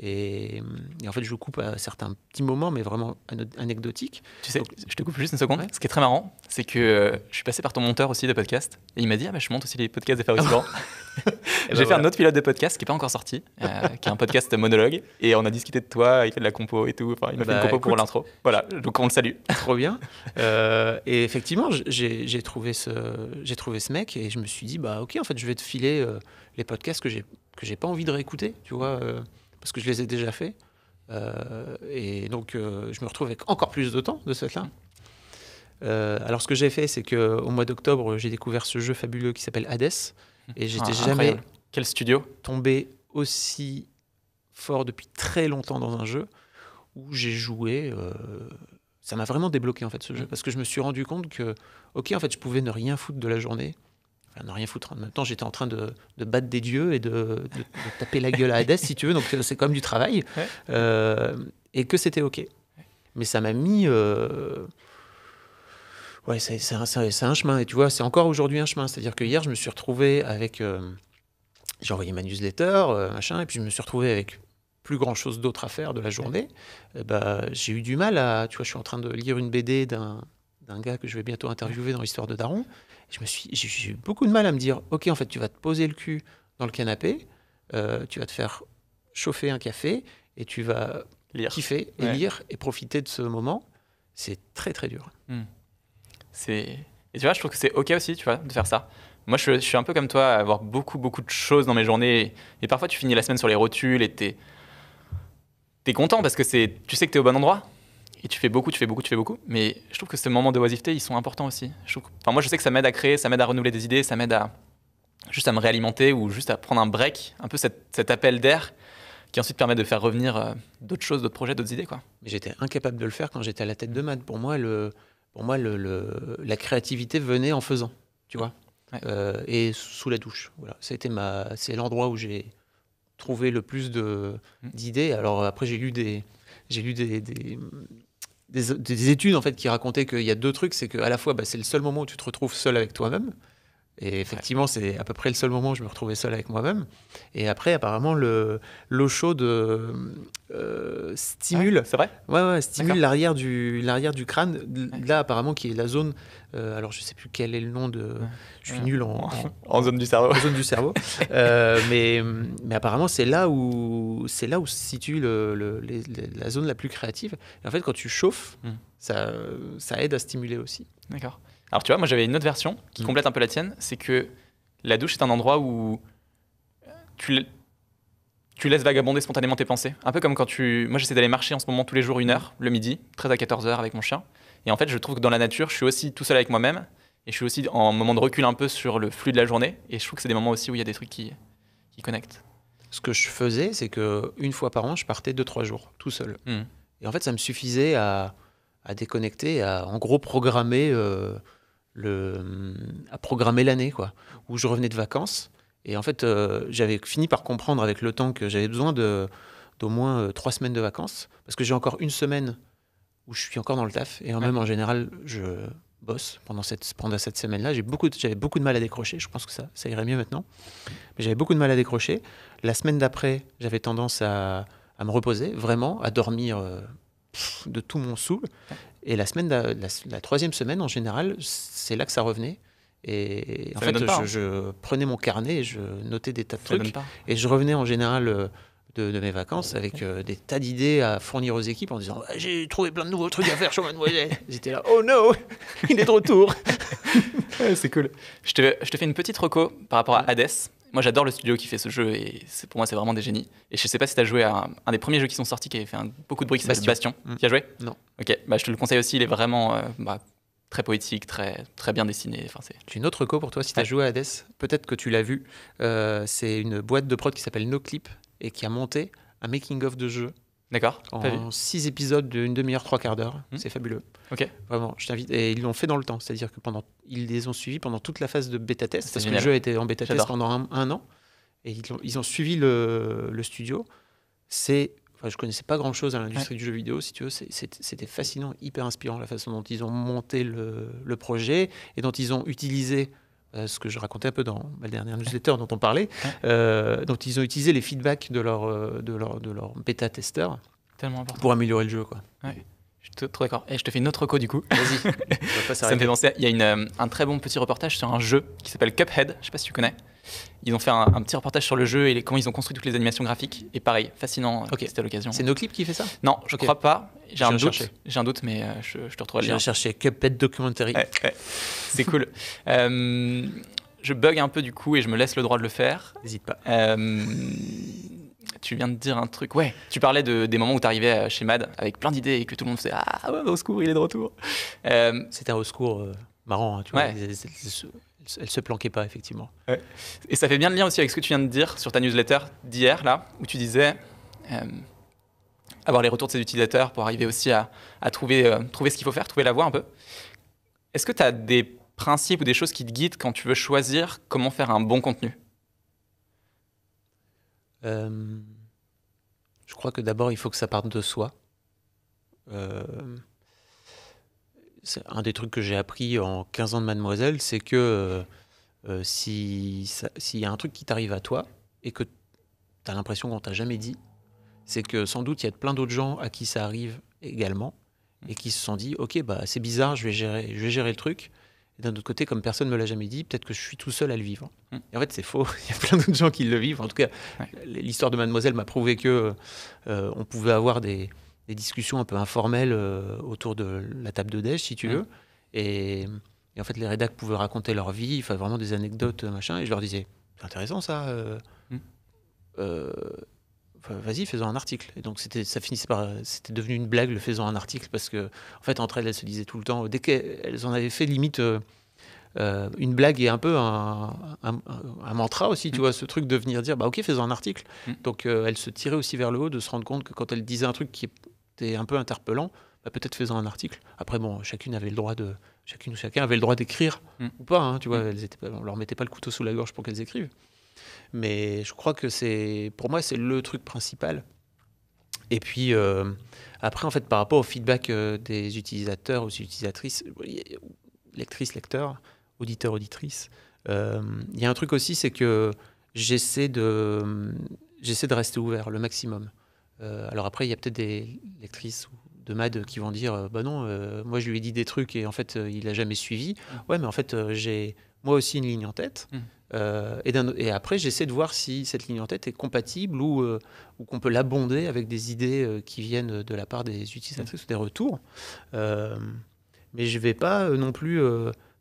Et, en fait, je coupe à certains petits moments, mais vraiment anecdotiques. Tu sais, je te coupe juste une seconde. Ce qui est très marrant, c'est que euh, je suis passé par ton monteur aussi de podcast, et il m'a dit ah, bah, je monte aussi les podcasts des Fabrice oh. (laughs) (laughs) j'ai bah fait un autre pilote de podcast qui n'est pas encore sorti, euh, qui est un podcast monologue. Et on a discuté de toi, il fait de la compo et tout. Enfin, il m'a fait une bah compo pour l'intro. Voilà, donc on le salue. (laughs) Trop bien. Euh, et effectivement, j'ai trouvé, ce, trouvé ce mec et je me suis dit, bah ok, en fait, je vais te filer euh, les podcasts que j'ai pas envie de réécouter, tu vois, parce que je les ai déjà faits. et donc, je me retrouve avec encore plus de temps de cette là. alors, ce que j'ai fait, c'est qu'au mois d'octobre, j'ai découvert ce jeu fabuleux qui s'appelle Hades. Et j'étais ah, jamais Quel studio tombé aussi fort depuis très longtemps dans un jeu où j'ai joué. Euh, ça m'a vraiment débloqué en fait ce jeu mm. parce que je me suis rendu compte que, ok, en fait, je pouvais ne rien foutre de la journée. Enfin, ne rien foutre. En même temps, j'étais en train de, battre des dieux et de, taper la gueule à Hades, si tu veux. Donc, euh, c'est quand même du travail. Euh, et que c'était OK. Mais ça m'a mis ouais, c'est un, chemin. Et tu vois, c'est encore aujourd'hui un chemin. C'est-à-dire que hier, je me suis retrouvé avec. Euh, j'ai envoyé ma newsletter, euh, machin, et puis je me suis retrouvé avec plus grand chose d'autre à faire de la journée. Eh ben, j'ai eu du mal à. Tu vois, je suis en train de lire une BD d'un gars que je vais bientôt interviewer dans l'histoire de Daron. Je me suis, j'ai eu beaucoup de mal à me dire, ok, en fait, tu vas te poser le cul dans le canapé, euh, tu vas te faire chauffer un café et tu vas kiffer et lire et profiter de ce moment. C'est très très dur. Hmm et tu vois, je trouve que c'est ok aussi, tu vois, de faire ça. Moi, je, suis un peu comme toi, avoir beaucoup beaucoup de choses dans mes journées et, parfois tu finis la semaine sur les rotules et t'es es content parce que c'est tu sais que t'es au bon endroit et tu fais beaucoup, tu fais beaucoup, tu fais beaucoup. Mais je trouve que ces moments de oisiveté, ils sont importants aussi. enfin, moi, je sais que ça m'aide à créer, ça m'aide à renouveler des idées, ça m'aide à juste à me réalimenter ou juste à prendre un break, un peu cet appel d'air qui ensuite permet de faire revenir euh, d'autres choses, d'autres projets, d'autres idées. quoi. J'étais incapable de le faire quand j'étais à la tête de maths. Pour moi, le, pour moi, la créativité venait en faisant, tu vois, euh, et sous la douche. Voilà, c'était ma, c'est l'endroit où j'ai trouvé le plus mm. d'idées. Alors après, j'ai lu des, j'ai lu des, des, études en fait qui racontaient qu'il y a deux trucs, c'est que à la fois, bah, c'est le seul moment où tu te retrouves seul avec toi-même. Et effectivement, c'est à peu près le seul moment où je me retrouvais seul avec moi-même. Et après, apparemment, le l'eau chaude euh, euh, stimule. c'est vrai. Ouais, stimule l'arrière du l'arrière du crâne. Là, apparemment, qui est la zone. Euh, alors, je sais plus quel est le nom de. Je suis nul en, en, zone du cerveau. zone du cerveau. (laughs) mais mais apparemment, c'est là où c'est là où se situe le, la zone la plus créative. Et en fait, quand tu chauffes, hmm. ça ça aide à stimuler aussi. D'accord. Alors tu vois, moi j'avais une autre version qui mm. complète un peu la tienne, c'est que la douche est un endroit où tu, tu laisses vagabonder spontanément tes pensées. Un peu comme quand tu... Moi j'essaie d'aller marcher en ce moment tous les jours une heure, le midi, 13 à 14 heures avec mon chien. Et en fait je trouve que dans la nature, je suis aussi tout seul avec moi-même et je suis aussi en moment de recul un peu sur le flux de la journée. Et je trouve que c'est des moments aussi où il y a des trucs qui, qui connectent. Ce que je faisais, c'est que une fois par an, je partais 2-3 jours tout seul. Mm. Et en fait ça me suffisait à, à déconnecter, à en gros programmer... Euh, le, à programmer l'année, quoi. Où je revenais de vacances. Et en fait, euh, j'avais fini par comprendre avec le temps que j'avais besoin de, d'au moins euh, trois semaines de vacances. Parce que j'ai encore une semaine où je suis encore dans le taf. Et en même, en général, je bosse pendant cette, cette semaine-là. J'ai beaucoup, j'avais beaucoup de mal à décrocher. Je pense que ça, ça irait mieux maintenant. Mais j'avais beaucoup de mal à décrocher. La semaine d'après, j'avais tendance à, me reposer, vraiment, à dormir. Euh, de tout mon soul. Et la, semaine, la, troisième semaine, en général, c'est là que ça revenait. Et en fait, hein. je, prenais mon carnet et je notais des tas de trucs. Et je revenais en général euh, de, mes vacances avec euh, des tas d'idées à fournir aux équipes en disant ah, J'ai trouvé plein de nouveaux trucs à faire, Ils (laughs) J'étais là Oh non (laughs) Il est de retour (laughs) C'est cool. Je te, fais une petite reco par rapport à Hades. Moi, j'adore le studio qui fait ce jeu et pour moi, c'est vraiment des génies. Et je sais pas si tu as joué à un, des premiers jeux qui sont sortis qui avait fait beaucoup de bruit, qui s'appelle Bastion. Tu mm. as joué Non. Ok, bah, je te le conseille aussi, il est vraiment euh, bah, très poétique, très, très bien dessiné. Enfin, J'ai une autre co pour toi, si tu as joué à Hades, peut-être que tu l'as vu. Euh, c'est une boîte de prod qui s'appelle Noclip et qui a monté un making-of de jeu D'accord. En six épisodes d'une demi-heure, trois quarts d'heure. Hmm. C'est fabuleux. Ok. Vraiment, je t'invite. Et ils l'ont fait dans le temps. C'est-à-dire que pendant, ils les ont suivis pendant toute la phase de bêta test. Parce que le jeu a été en bêta test pendant un, an. Et ils ont, ils ont suivi le, studio. C'est. Enfin, je connaissais pas grand-chose à l'industrie du jeu vidéo, si tu veux. C'était fascinant, hyper inspirant la façon dont ils ont monté le, le projet et dont ils ont utilisé euh, ce que je racontais un peu dans ma dernière newsletter dont on parlait, euh, dont ils ont utilisé les feedbacks de leurs euh, de leur, de leur bêta-testeurs pour améliorer le jeu. Quoi. Ouais. Je suis trop d'accord. Et eh, je te fais une autre co du coup. Vas-y. (laughs) ça me fait penser. Il y a une, un très bon petit reportage sur un jeu qui s'appelle Cuphead. Je sais pas si tu connais. Ils ont fait un, petit reportage sur le jeu et comment ils ont construit toutes les animations graphiques. Et pareil, fascinant. Euh, ok, C'était l'occasion. C'est NoClip qui fait ça Non, je crois pas. J'ai un doute. J'ai un doute, mais euh, je, te retrouverai. J'ai recherché Cuphead Documentary. C'est cool. (laughs) Euh, je bug un peu du coup et je me laisse le droit de le faire. N'hésite pas. tu viens de dire un truc. Ouais, tu parlais de, des moments où tu arrivais chez Mad avec plein d'idées et que tout le monde faisait Ah, au secours, il est de retour. C'était un au secours marrant, hein, tu vois. Ouais elle se planquait pas, effectivement. Et ça fait bien le lien aussi avec ce que tu viens de dire sur ta newsletter d'hier, là, où tu disais euh, avoir les retours de ses utilisateurs pour arriver aussi à, trouver, euh, trouver ce qu'il faut faire, trouver la voie un peu. Est-ce que tu as des principes ou des choses qui te guident quand tu veux choisir comment faire un bon contenu euh, Je crois que d'abord, il faut que ça parte de soi un des trucs que j'ai appris en 15 ans de mademoiselle, c'est que euh, euh, s'il y a un truc qui t'arrive à toi et que tu as l'impression qu'on t'a jamais dit, c'est que sans doute il y a plein d'autres gens à qui ça arrive également et qui se sont dit ok bah c'est bizarre, je vais gérer, je vais gérer le truc. Et d'un autre côté, comme personne ne me l'a jamais dit, peut-être que je suis tout seul à le vivre. Mm. en fait, c'est faux. (laughs) Il y a plein d'autres gens qui le vivent. En tout cas, l'histoire de Mademoiselle m'a prouvé que euh, on pouvait avoir des, discussions un peu informelles euh, autour de la table de déj, si tu veux. Et, en fait, les rédacs pouvaient raconter leur vie, enfin vraiment des anecdotes, machin. Et je leur disais, c'est intéressant ça. Euh, mm. euh, vas-y, faisons un article. Et donc c'était, ça finissait par, c'était devenu une blague le faisant un article parce que en fait entre elles, elles se disaient tout le temps. Dès qu'elles en avaient fait limite. une blague et un peu un, mantra aussi, tu mm. vois, ce truc de venir dire, bah ok, faisons un article. Mm. Donc elles elle se tirait aussi vers le haut, de se rendre compte que quand elle disait un truc qui est un peu interpellant, bah, peut-être faisant un article. Après, bon, chacune avait le droit de, chacune ou chacun avait le droit d'écrire mm. ou pas. Hein, tu vois, mm. elles on leur mettait pas le couteau sous la gorge pour qu'elles écrivent. Mais je crois que c'est, pour moi, c'est le truc principal. Et puis euh, après, en fait, par rapport au feedback euh, des utilisateurs, aux utilisatrices, lectrices, lecteurs, auditeurs, auditrices, euh, il y a un truc aussi, c'est que j'essaie de, j'essaie de rester ouvert le maximum. Euh, alors après, il y a peut-être des lectrices de MAD qui vont dire euh, Bah non, euh, moi je lui ai dit des trucs et en fait il a jamais suivi. Mm. Ouais, mais en fait, j'ai moi aussi une ligne en tête. Mm. et, après, j'essaie de voir si cette ligne en tête est compatible ou, qu'on peut l'abonder avec des idées qui viennent de la part des utilisatrices ou des retours. mais je ne vais pas non plus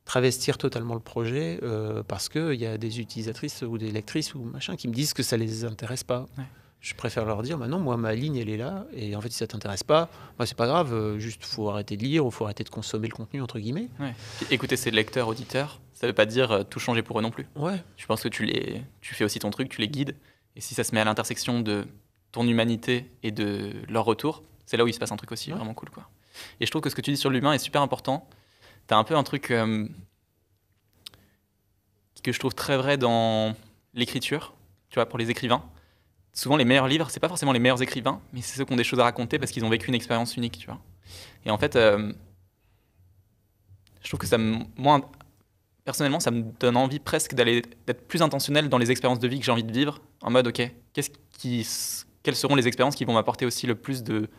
travestir totalement le projet parce qu'il y a des utilisatrices ou des lectrices ou machin qui me disent que ça ne les intéresse pas je préfère leur dire, maintenant, moi, ma ligne, elle est là, et en fait, si ça t'intéresse pas, moi, bah, c'est pas grave, euh, juste, faut arrêter de lire, ou faut arrêter de consommer le contenu, entre guillemets. Écouter ces lecteurs, auditeurs, ça veut pas dire euh, tout changer pour eux non plus. Ouais. Je pense que tu, les, tu fais aussi ton truc, tu les guides, et si ça se met à l'intersection de ton humanité et de leur retour, c'est là où il se passe un truc aussi vraiment cool, quoi. Et je trouve que ce que tu dis sur l'humain est super important. tu as un peu un truc euh, que je trouve très vrai dans l'écriture, tu vois, pour les écrivains souvent les meilleurs livres, c'est pas forcément les meilleurs écrivains, mais c'est ceux qui ont des choses à raconter parce qu'ils ont vécu une expérience unique, tu vois. Et en fait, euh, je trouve que ça, me, moi, personnellement, ça me donne envie presque d'aller d'être plus intentionnel dans les expériences de vie que j'ai envie de vivre, en mode, ok, quest qui, quelles seront les expériences qui vont m'apporter aussi le plus de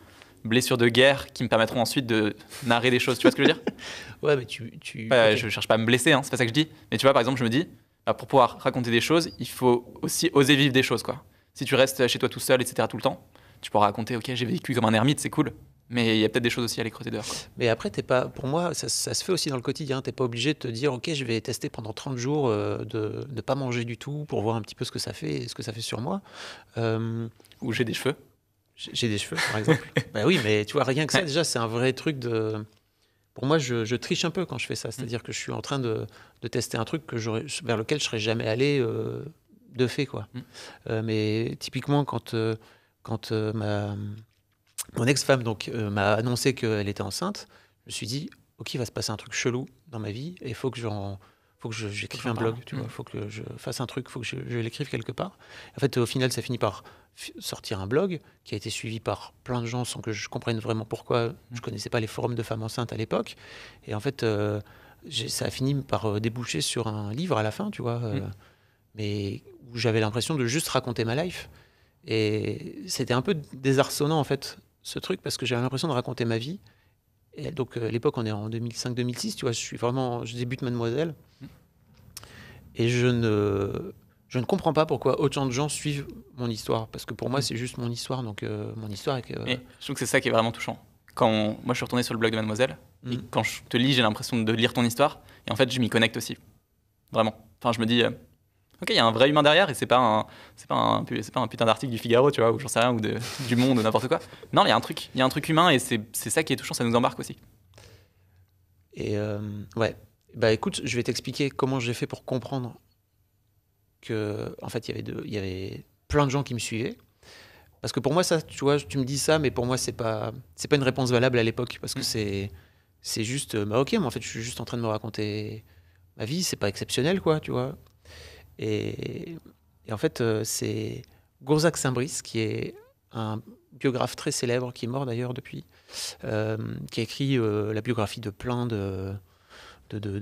blessures de guerre qui me permettront ensuite de narrer des choses, tu vois ce que je veux dire (laughs) Ouais, mais tu, tu... je cherche pas à me blesser, hein, c'est pas ça que je dis. Mais tu vois, par exemple, je me dis, bah, pour pouvoir raconter des choses, il faut aussi oser vivre des choses, quoi. Si tu restes chez toi tout seul, etc., tout le temps, tu pourras raconter, ok, j'ai vécu comme un ermite, c'est cool. Mais il y a peut-être des choses aussi à les creuser dehors. Mais après, t'es pas, pour moi, ça, se fait aussi dans le quotidien. Tu n'es pas obligé de te dire, OK, je vais tester pendant 30 jours euh, de ne pas manger du tout pour voir un petit peu ce que ça fait et ce que ça fait sur moi. Euh, Ou j'ai des cheveux. J'ai des cheveux, par exemple. (laughs) bah oui, mais tu vois, rien que ça, déjà, c'est un vrai truc de. Pour moi, je, triche un peu quand je fais ça. C'est-à-dire mm. que je suis en train de, tester un truc que vers lequel je serais jamais allé. Euh, de fait, quoi. Mm. Euh, mais typiquement, quand, euh, quand euh, ma, mon ex-femme donc m'a annoncé qu'elle était enceinte, je me suis dit, ok, il va se passer un truc chelou dans ma vie et il faut que j'en faut que j'écrive un blog, tu vois, mm. faut que je fasse un truc, il faut que je, l'écrive quelque part. En fait, au final, ça finit par sortir un blog qui a été suivi par plein de gens sans que je comprenne vraiment pourquoi. je mm. Je connaissais pas les forums de femmes enceintes à l'époque, et en fait, ça a fini par déboucher sur un livre à la fin, tu vois. Mais où j'avais l'impression de juste raconter ma life. Et c'était un peu désarçonnant, en fait, ce truc, parce que j'avais l'impression de raconter ma vie. Et donc, euh, à l'époque, on est en 2005-2006, tu vois, je suis vraiment, je débute Mademoiselle. Et je ne, je ne comprends pas pourquoi autant de gens suivent mon histoire, parce que pour moi, c'est juste mon histoire, donc euh, mon histoire. Euh, je trouve que c'est ça qui est vraiment touchant. Quand moi, je suis retourné sur le blog de Mademoiselle, mm. quand je te lis, j'ai l'impression de lire ton histoire, et en fait, je m'y connecte aussi. Vraiment. Enfin, je me dis, ok, il y a un vrai humain derrière et c'est pas un, c'est pas un, un putain d'article du Figaro, tu vois, ou j'en sais rien, ou du Monde, ou n'importe quoi. Non, il y a un truc, il y a un truc humain et c'est, ça qui est touchant, ça nous embarque aussi. Et euh, ouais, bah écoute, je vais t'expliquer comment j'ai fait pour comprendre que, en fait, il y avait de, il y avait plein de gens qui me suivaient. Parce que pour moi, ça, tu vois, tu me dis ça, mais pour moi, c'est pas, c'est pas une réponse valable à l'époque, parce que mm. c'est, c'est juste, euh, bah, ok, en fait, je suis juste en train de me raconter ma vie, c'est pas exceptionnel, quoi, tu vois. Et, en fait, euh, c'est Gourzac Saint-Brice, qui est un biographe très célèbre, qui est mort d'ailleurs depuis, euh, qui a écrit euh, la biographie de plein de,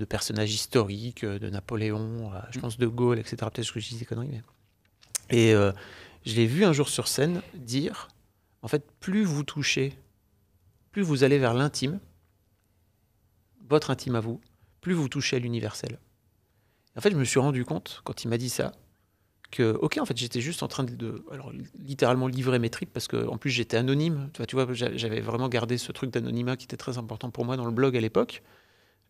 personnages historiques, de Napoléon, je mm. pense de Gaulle, etc. Peut-être que je dis des conneries. Mais... Et je l'ai vu un jour sur scène dire, en fait, plus vous touchez, plus vous allez vers l'intime, votre intime à vous, plus vous touchez à l'universel. En fait, je me suis rendu compte, quand il m'a dit ça, que, ok, en fait, j'étais juste en train de, alors, littéralement livrer mes tripes, parce qu'en plus, j'étais anonyme. Tu vois, j'avais vraiment gardé ce truc d'anonymat qui était très important pour moi dans le blog à l'époque.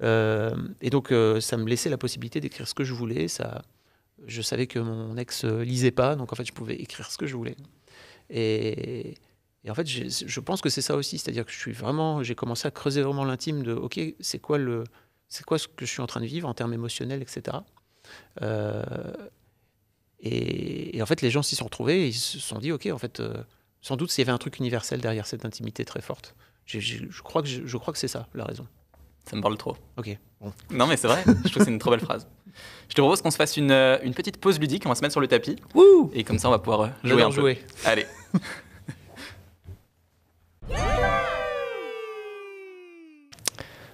Euh, et donc, euh, ça me laissait la possibilité d'écrire ce que je voulais. Ça, je savais que mon ex euh, lisait pas, donc en fait, je pouvais écrire ce que je voulais. Et, et en fait, je pense que c'est ça aussi, c'est-à-dire que je suis vraiment, j'ai commencé à creuser vraiment l'intime de, ok, c'est quoi le, c'est quoi ce que je suis en train de vivre en termes émotionnels, etc. Euh, et, en fait, les gens s'y sont retrouvés ils se sont dit, OK, en fait, euh, sans doute, s'il y avait un truc universel derrière cette intimité très forte. Je, crois que, je, crois que c'est ça, la raison. Ça me parle trop. Ok. Non, mais c'est vrai, je trouve que c'est une trop belle phrase. Je te propose qu'on se fasse une, euh, petite pause ludique, on va se mettre sur le tapis. et comme ça, on va pouvoir jouer un jouer. Allez. (laughs)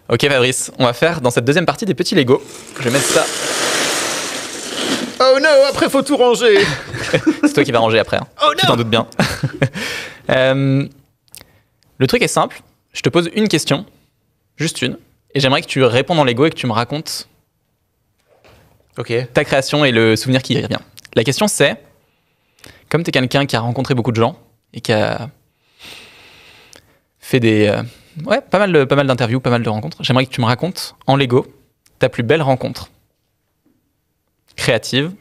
Ok Fabrice, on va faire dans cette deuxième partie des petits Lego. Je vais mettre ça. Oh non, après faut tout ranger. (laughs) c'est toi qui vas ranger après. Hein. Oh non. Tu t'en doute bien. (laughs) Euh, le truc est simple. Je te pose une question, juste une, et j'aimerais que tu répondes en Lego et que tu me racontes okay. ta création et le souvenir qui vient revient. La question c'est, comme tu es quelqu'un qui a rencontré beaucoup de gens et qui a fait des euh, ouais, pas mal, pas mal d'interviews, pas mal de rencontres. J'aimerais que tu me racontes en Lego ta plus belle rencontre créative.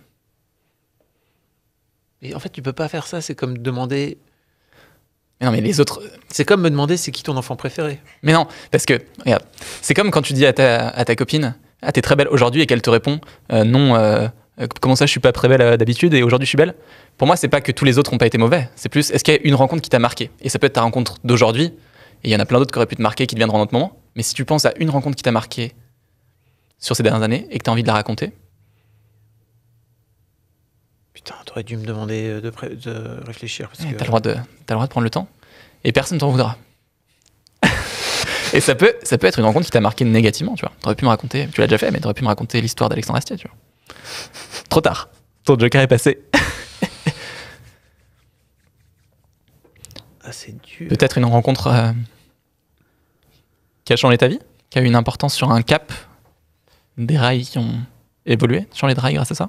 Et en fait, tu peux pas faire ça. C'est comme demander. Mais non, mais les autres. Euh, c'est comme me demander c'est qui ton enfant préféré. Mais non, parce que c'est comme quand tu dis à ta, à ta copine, ah t'es très belle aujourd'hui et qu'elle te répond euh, non. Euh, comment ça, je suis pas très belle d'habitude et aujourd'hui je suis belle Pour moi, c'est pas que tous les autres ont pas été mauvais. C'est plus, est-ce qu'il y a une rencontre qui t'a marqué Et ça peut être ta rencontre d'aujourd'hui, il y en a plein d'autres qui auraient pu te marquer, qui te viendront en autre moment. Mais si tu penses à une rencontre qui t'a marqué sur ces dernières années et que tu as envie de la raconter. Putain, t'aurais dû me demander euh, de, réfléchir. Eh, t'as le, droit de, le droit de prendre le temps. Et personne t'en voudra. (laughs) et ça peut, ça peut être une rencontre qui t'a marqué négativement, tu vois. pu me raconter, tu l'as déjà fait, mais t'aurais pu me raconter l'histoire d'Alexandre Astier, (laughs) Trop tard. Ton joker est passé. (laughs) ah, c'est dur. Peut-être une rencontre. Euh, qui a changé ta vie, qui a eu une importance sur un cap, des rails qui ont évolué sur les rails grâce à ça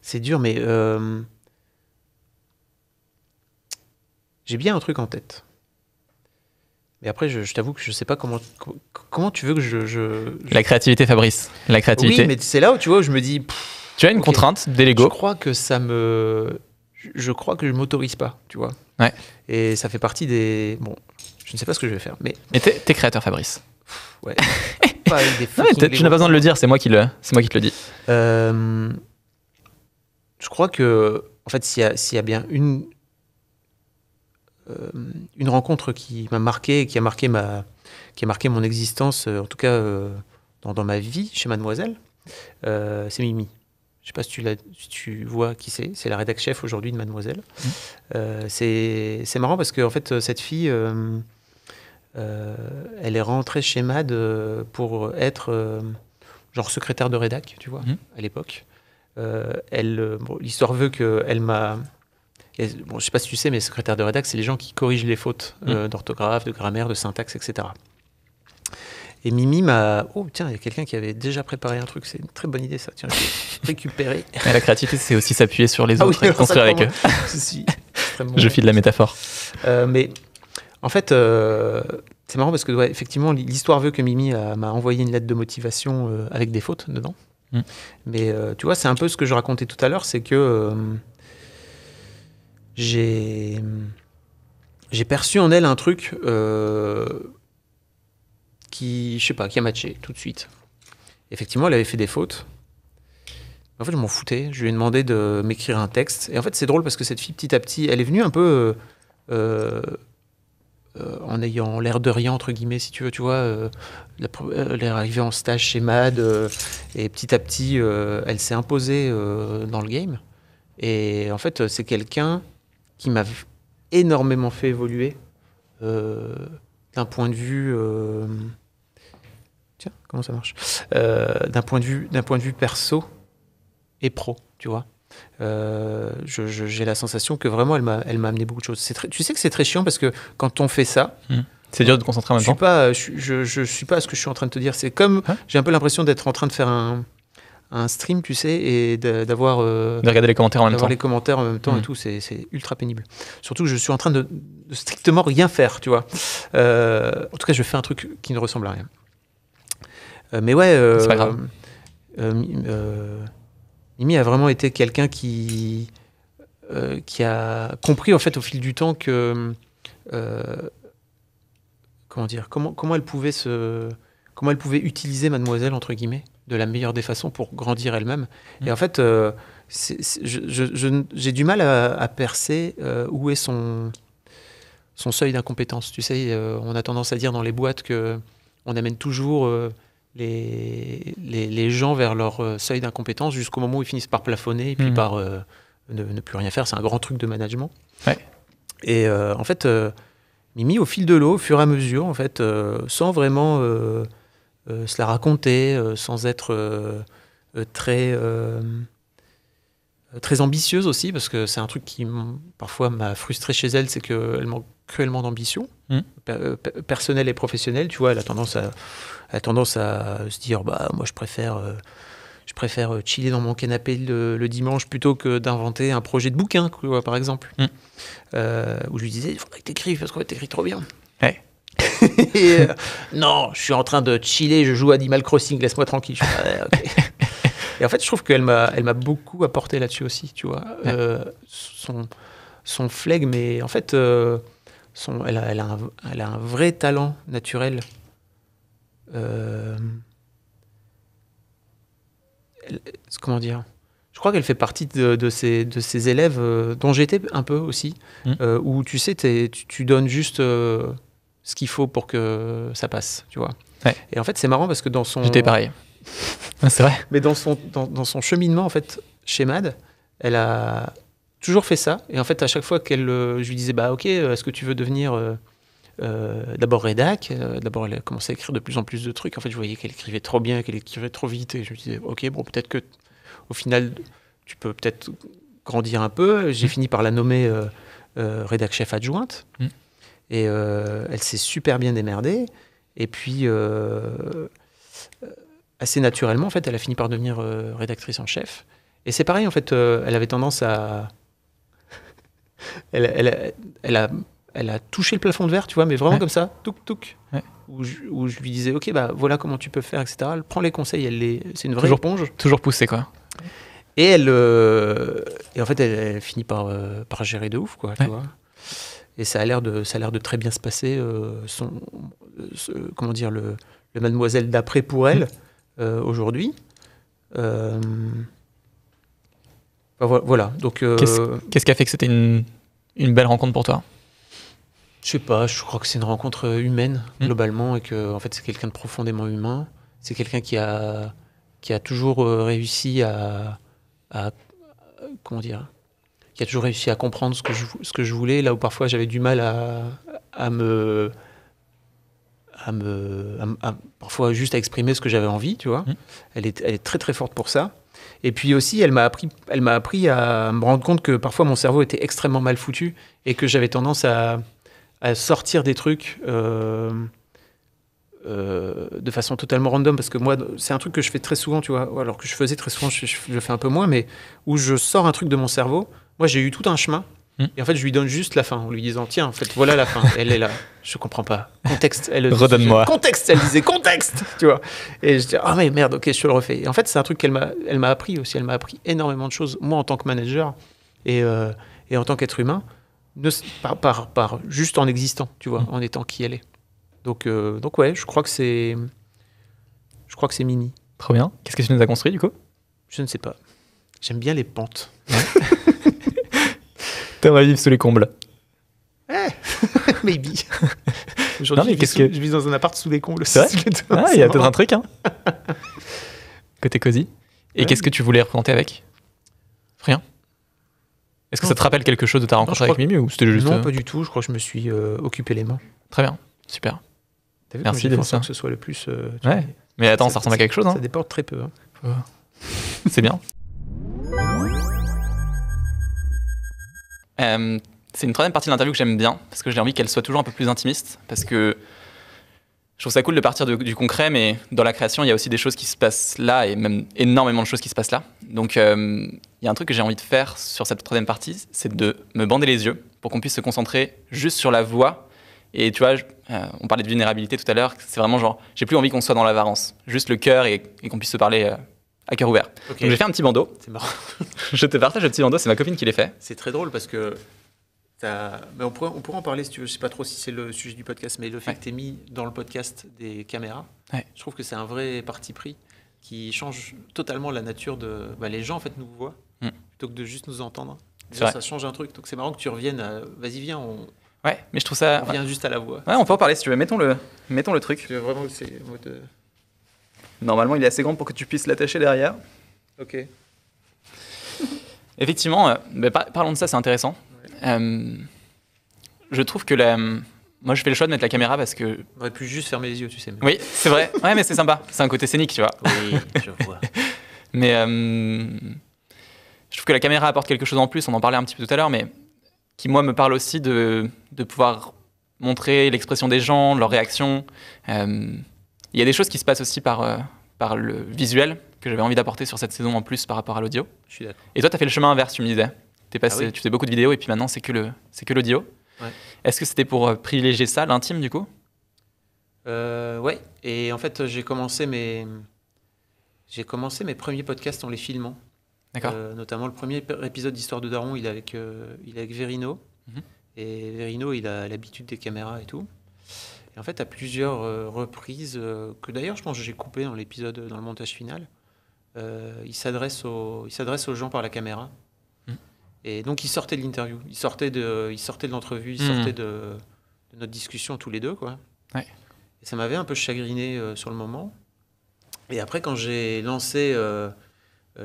C'est dur, mais euh, j'ai bien un truc en tête. Mais après, je, t'avoue que je sais pas comment, comment tu veux que je, La créativité, Fabrice. La créativité. Oui, mais c'est là où tu vois où je me dis. tu as une contrainte des Lego. Je crois que ça me je crois que je m'autorise pas, tu vois. Ouais. Et ça fait partie des. Bon, je ne sais pas ce que je vais faire, mais. Mais t'es, créateur, Fabrice. Ouais. (laughs) pas des tu n'as pas besoin de le dire, c'est moi qui le, c'est moi qui te le dis. Euh, je crois que, en fait, s'il y, a bien une, euh, une rencontre qui m'a marqué, qui a marqué ma, qui a marqué mon existence, euh, en tout cas dans, ma vie chez Mademoiselle, c'est Mimi. Je ne sais pas si tu, vois qui c'est. C'est la rédac chef aujourd'hui de Mademoiselle. Mmh. Euh, c'est marrant parce que fait, cette fille, euh, euh, elle est rentrée chez Mad pour être genre secrétaire de rédac, tu vois, mmh. à l'époque. l'histoire veut qu'elle m'a je ne sais pas si tu sais, mais secrétaire de rédac, c'est les gens qui corrigent les fautes mmh. d'orthographe, de grammaire, de syntaxe, etc. Et Mimi m'a. Oh, tiens, il y a quelqu'un qui avait déjà préparé un truc. C'est une très bonne idée, ça. Tiens, je vais (laughs) récupérer. la créativité, c'est aussi s'appuyer sur les ah autres (laughs) construire avec eux. je file la métaphore. Euh, mais en fait, euh, c'est marrant parce que, effectivement, l'histoire veut que Mimi euh, m'a envoyé une lettre de motivation avec des fautes dedans. Mm. Mais tu vois, c'est un peu ce que je racontais tout à l'heure c'est que J'ai perçu en elle un truc qui, je sais pas, qui a matché tout de suite. Effectivement, elle avait fait des fautes. En fait, je m'en foutais. Je lui ai demandé de m'écrire un texte. Et en fait, c'est drôle parce que cette fille, petit à petit, elle est venue un peu euh, euh, euh, en ayant l'air de rien, entre guillemets, si tu veux, tu vois. Euh, elle est arrivée en stage chez Mad. et petit à petit, elle s'est imposée dans le game. Et en fait, c'est quelqu'un qui m'a énormément fait évoluer d'un point de vue Tiens, comment ça marche euh, D'un point, de vue, point de vue perso et pro, tu vois. Euh, j'ai la sensation que vraiment elle m'a elle m'a amené beaucoup de choses. tu sais que c'est très chiant parce que quand on fait ça, hmm. c'est dur de concentrer en même temps. Pas, je, je, suis pas à ce que je suis en train de te dire. C'est comme hein j'ai un peu l'impression d'être en train de faire un, un stream, tu sais, et d'avoir euh, de regarder les commentaires en même temps. les commentaires en même temps et hmm. tout, c'est ultra pénible. Surtout que je suis en train de, strictement rien faire, tu vois. en tout cas, je fais un truc qui ne ressemble à rien. Euh, mais ouais. Euh, euh, Mimi a vraiment été quelqu'un qui, qui a compris en fait au fil du temps que comment dire comment comment elle pouvait se comment elle pouvait utiliser mademoiselle entre guillemets de la meilleure des façons pour grandir elle-même. Et mm. en fait, j'ai du mal à, percer où est son, son seuil d'incompétence. Tu sais, on a tendance à dire dans les boîtes que on amène toujours les, les, gens vers leur euh, seuil d'incompétence jusqu'au moment où ils finissent par plafonner et puis mhm. par euh, ne, plus rien faire. C'est un grand truc de management. Et euh, en fait, Mimi, au fil de l'eau, au fur et à mesure, en fait, sans vraiment se la raconter, sans être très euh, très ambitieuse aussi, parce que c'est un truc qui parfois m'a frustré chez elle, c'est qu'elle manque cruellement d'ambition, hmm. euh, personnelle et professionnelle. Tu vois, elle a tendance à, tendance à se dire, bah moi je préfère, euh, je préfère chiller dans mon canapé le, dimanche plutôt que d'inventer un projet de bouquin, par exemple. Hmm. où je lui disais, il faudrait que écrives parce qu'on t'écrit trop bien. (laughs) non, je suis en train de chiller, je joue Animal Crossing, laisse-moi tranquille. Je (laughs) Et en fait, je trouve qu'elle m'a, elle m'a beaucoup apporté là-dessus aussi, tu vois. Euh, son, son flegme, mais en fait, euh, son, elle, a, elle, a un, vrai talent naturel. Euh, comment dire je crois qu'elle fait partie de, ces, de ces élèves dont j'étais un peu aussi, mmh. où tu sais, tu, tu, donnes juste ce qu'il faut pour que ça passe, tu vois. Et en fait, c'est marrant parce que dans son. J'étais pareil. (laughs) Ah, c'est vrai. Mais dans son, dans, son cheminement, en fait, chez Mad, elle a toujours fait ça. Et en fait, à chaque fois qu'elle, euh, je lui disais, bah ok, euh, est-ce que tu veux devenir euh, d'abord rédac D'abord, elle a commencé à écrire de plus en plus de trucs. En fait, je voyais qu'elle écrivait trop bien, qu'elle écrivait trop vite. Et je lui disais, ok, bon, peut-être que au final, tu peux peut-être grandir un peu. J'ai mm. fini par la nommer rédac chef adjointe. Mm. Et elle s'est super bien démerdée. Et puis, assez naturellement, en fait, elle a fini par devenir euh, rédactrice en chef. Et c'est pareil, en fait, euh, elle avait tendance à. (laughs) elle, a, elle a touché le plafond de verre, tu vois, mais vraiment comme ça, touc, touc. Où, je, lui disais, OK, bah, voilà comment tu peux faire, etc. Elle prend les conseils, elle les... c'est une vraie toujours, Toujours poussée, quoi. Et elle. Euh, et en fait, elle, finit par, par gérer de ouf, quoi, tu vois et ça a l'air de ça de très bien se passer son comment dire le, le mademoiselle d'après pour elle mmh. Euh, aujourd'hui. Euh, voilà. Donc, euh, qu'est-ce, qui a fait que c'était une, belle rencontre pour toi je sais pas, je crois que c'est une rencontre humaine hmm. globalement et que en fait c'est quelqu'un de profondément humain. C'est quelqu'un qui a qui a toujours réussi à, comment dire, qui a toujours réussi à comprendre ce que je ce que je voulais là où parfois j'avais du mal à me à me, parfois juste à exprimer ce que j'avais envie, tu vois. Mmh. Elle, est, très très forte pour ça. Et puis aussi, elle m'a appris, elle à me rendre compte que parfois mon cerveau était extrêmement mal foutu et que j'avais tendance à, sortir des trucs euh, euh, de façon totalement random parce que moi, c'est un truc que je fais très souvent, tu vois. Alors que je faisais très souvent, je, je, fais un peu moins, mais où je sors un truc de mon cerveau. Moi, j'ai eu tout un chemin et en fait, je lui donne juste la fin en lui disant Tiens, en fait, voilà la fin. Elle est là. Je comprends pas. Contexte. Elle Redonne-moi. Contexte. Elle disait contexte. Tu vois. Et je dis Ah, mais merde, ok, je le refais. Et en fait, c'est un truc qu'elle m'a, appris aussi. Elle m'a appris énormément de choses, moi en tant que manager et, euh, en tant qu'être humain, ne, par, par, juste en existant, tu vois, mm. en étant qui elle est. Donc, euh, donc ouais, je crois que c'est. Je crois que c'est mini. Très bien. Qu'est-ce que tu nous as construit du coup Je ne sais pas. J'aime bien les pentes. (laughs) T'aimerais vivre sous les combles eh, (laughs) maybe. (laughs) Aujourd'hui, je, vis que... je vis dans un appart sous les combles. C'est vrai ah, Il y a peut-être un truc. Hein. (laughs) Côté cosy. Et qu'est-ce que tu voulais représenter avec Rien. Est-ce que ça te rappelle quelque chose de ta rencontre avec Mimi ou c'était juste Non, euh pas du tout. Je crois que je me suis euh, occupé les mains. Très bien, super. As vu Merci de ça. Que ce soit le plus. Euh, ouais. Mais attends, ça, ressemble à quelque chose. Hein. Ça déporte très peu. Hein. C'est bien. Euh, c'est une troisième partie de l'interview que j'aime bien, parce que j'ai envie qu'elle soit toujours un peu plus intimiste, parce que je trouve ça cool de partir du concret, mais dans la création, il y a aussi des choses qui se passent là, et même énormément de choses qui se passent là. Donc, euh, il y a un truc que j'ai envie de faire sur cette troisième partie, c'est de me bander les yeux, pour qu'on puisse se concentrer juste sur la voix. Et tu vois, euh, on parlait de vulnérabilité tout à l'heure, c'est vraiment genre, j'ai plus envie qu'on soit dans l'avarence, juste le cœur, et qu'on puisse se parler à cœur ouvert. Donc j'ai fait un petit bandeau. C'est marrant. (laughs) je te partage le petit bandeau, c'est ma copine qui l'a fait. C'est très drôle parce que. on, pourra, on en parler si tu veux. Je sais pas trop si c'est le sujet du podcast, mais le fait que tu mis dans le podcast des caméras, je trouve que c'est un vrai parti pris qui change totalement la nature de. Bah, les gens en fait nous voient mm. plutôt que de juste nous entendre. Déjà, ça change un truc. Donc c'est marrant que tu reviennes. Vas-y, viens, on, Ouais, mais je trouve ça. On vient juste à la voix. Ouais, on peut en parler si tu veux. Mettons le, mettons le truc. Tu veux vraiment c'est Normalement, il est assez grand pour que tu puisses l'attacher derrière. Ok. (laughs) Effectivement, euh, ben, parlons de ça, c'est intéressant. Euh, je trouve que la. Moi, je fais le choix de mettre la caméra parce que. On aurait pu juste fermer les yeux, tu sais. Oui, c'est vrai. Ouais, mais c'est sympa. C'est un côté scénique, tu vois. Oui, je vois. (laughs) mais euh, je trouve que la caméra apporte quelque chose en plus. On en parlait un petit peu tout à l'heure, mais qui, moi, me parle aussi de, de pouvoir montrer l'expression des gens, leurs réactions. Il y a des choses qui se passent aussi par, euh, par le visuel que j'avais envie d'apporter sur cette saison en plus par rapport à l'audio. Je suis d'accord. Et toi, tu as fait le chemin inverse, tu me disais. Es passé, ah Tu fais beaucoup de vidéos et puis maintenant, c'est que l'audio. Ouais. Est-ce que c'était pour euh, privilégier ça, l'intime du coup euh, Ouais. Et en fait, j'ai commencé mes j'ai commencé mes premiers podcasts en les filmant. D'accord. Euh, notamment le premier épisode d'Histoire de Daron, il est avec il avec Verino. Mhm. Et Verino, il a l'habitude des caméras et tout. Et en fait, à plusieurs euh, reprises, euh, que d'ailleurs je pense que j'ai coupé dans l'épisode, dans le montage final, euh, il s'adresse aux, aux gens par la caméra. Mm. Et donc il sortait de l'interview, il sortait de, il sortait de l'entrevue, il sortait mm. de, notre discussion tous les deux, quoi. Et ça m'avait un peu chagriné sur le moment. Et après, quand j'ai lancé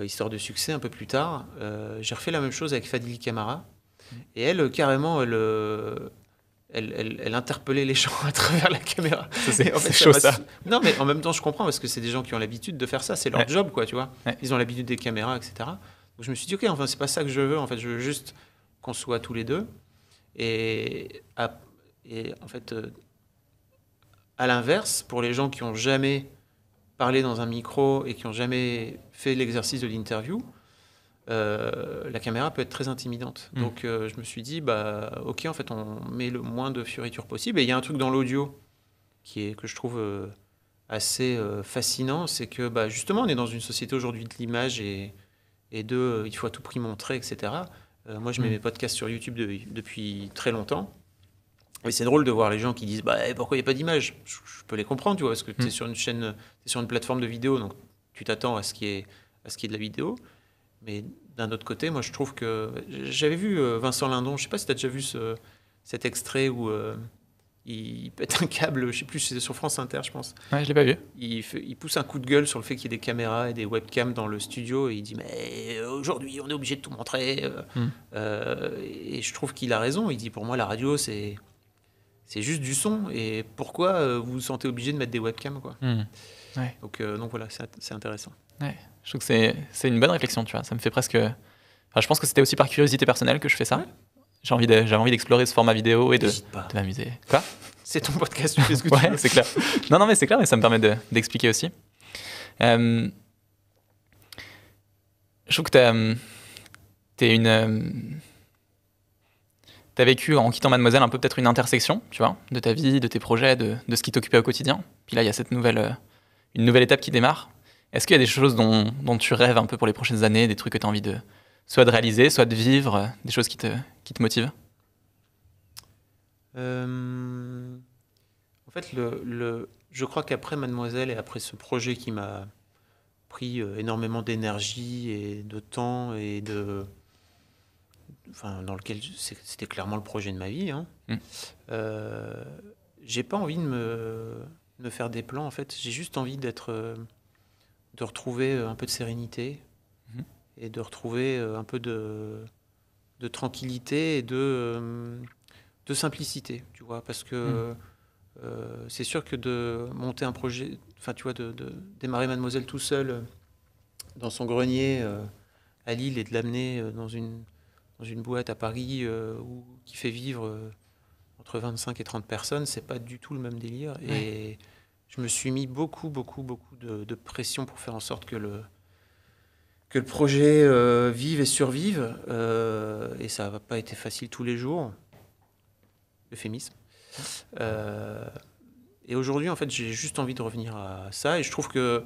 Histoire de succès un peu plus tard, j'ai refait la même chose avec Fadili Kamara. Mm. Et elle, carrément, elle, elle, interpellait les gens (laughs) à travers la caméra. C'est en fait, chaud ça. Non, mais en même temps, je comprends parce que c'est des gens qui ont l'habitude de faire ça, c'est leur job, quoi, tu vois. Ils ont l'habitude des caméras, etc. Donc je me suis dit, ok, enfin, c'est pas ça que je veux. En fait, je veux juste qu'on soit tous les deux. Et, en fait, euh, à l'inverse, pour les gens qui n'ont jamais parlé dans un micro et qui n'ont jamais fait l'exercice de l'interview, euh, la caméra peut être très intimidante. Mm. Donc euh, je me suis dit, bah, ok, en fait, on met le moins de furiture possible. Et il y a un truc dans l'audio qui est que je trouve euh, assez fascinant, c'est que bah, justement, on est dans une société aujourd'hui de l'image et, de il faut à tout prix montrer, etc. moi, je mets mm. mes podcasts sur YouTube depuis très longtemps. Et c'est drôle de voir les gens qui disent bah, eh, pourquoi il n'y a pas d'image je, peux les comprendre, tu vois, parce que tu es mm. sur une chaîne, tu sur une plateforme de vidéo, donc tu t'attends à ce qui est à ce qui est de la vidéo. Mais d'un autre côté, moi je trouve que j'avais vu euh, Vincent Lindon, je sais pas si tu as déjà vu cet extrait où euh, il pète un câble, je sais plus, c'est sur France Inter, je pense. Ouais, je l'ai pas vu. Il, pousse un coup de gueule sur le fait qu'il y ait des caméras et des webcams dans le studio et il dit mais euh, aujourd'hui on est obligé de tout montrer. Hmm. et je trouve qu'il a raison. Il dit pour moi la radio c'est c'est juste du son et pourquoi vous vous sentez obligé de mettre des webcams quoi. Hmm. donc voilà c'est intéressant. Je trouve que c'est une bonne réflexion, tu vois. Ça me fait presque. je pense que c'était aussi par curiosité personnelle que je fais ça. J'ai envie d'explorer ce format vidéo et de, de m'amuser. Quoi (laughs) C'est ton podcast, tu fais ce que c'est clair. Non, non, mais c'est clair, mais ça me permet d'expliquer aussi. Euh, je trouve que tu une. tu as vécu en quittant Mademoiselle un peu peut-être une intersection, tu vois, de ta vie, de tes projets, de, de ce qui t'occupait au quotidien. Puis là, il y a cette nouvelle, une nouvelle étape qui démarre. Est-ce qu'il y a des choses dont, tu rêves un peu pour les prochaines années, des trucs que tu as envie de soit de réaliser, soit de vivre, des choses qui te, qui te motivent euh, En fait, je crois qu'après Mademoiselle et après ce projet qui m'a pris euh, énormément d'énergie et de temps et de dans lequel c'était clairement le projet de ma vie hein. mm. euh, j'ai pas envie de me... de me faire des plans en fait j'ai juste envie d'être de retrouver euh, un peu de sérénité mhm. et de retrouver euh, un peu de, de tranquillité et de, euh, de simplicité, tu vois, parce que mhm. c'est sûr que de monter un projet, enfin, tu vois, de, démarrer Mademoiselle tout seul dans son grenier à Lille et de l'amener dans une, dans une boîte à Paris qui fait vivre entre 25 et 30 personnes, c'est pas du tout le même délire je me suis mis beaucoup, beaucoup, beaucoup de, pression pour faire en sorte que le, que le projet euh, vive et survive. Euh, et ça n'a pas été facile tous les jours. Euphémisme. Euh, et aujourd'hui, en fait, j'ai juste envie de revenir à ça. Et je trouve que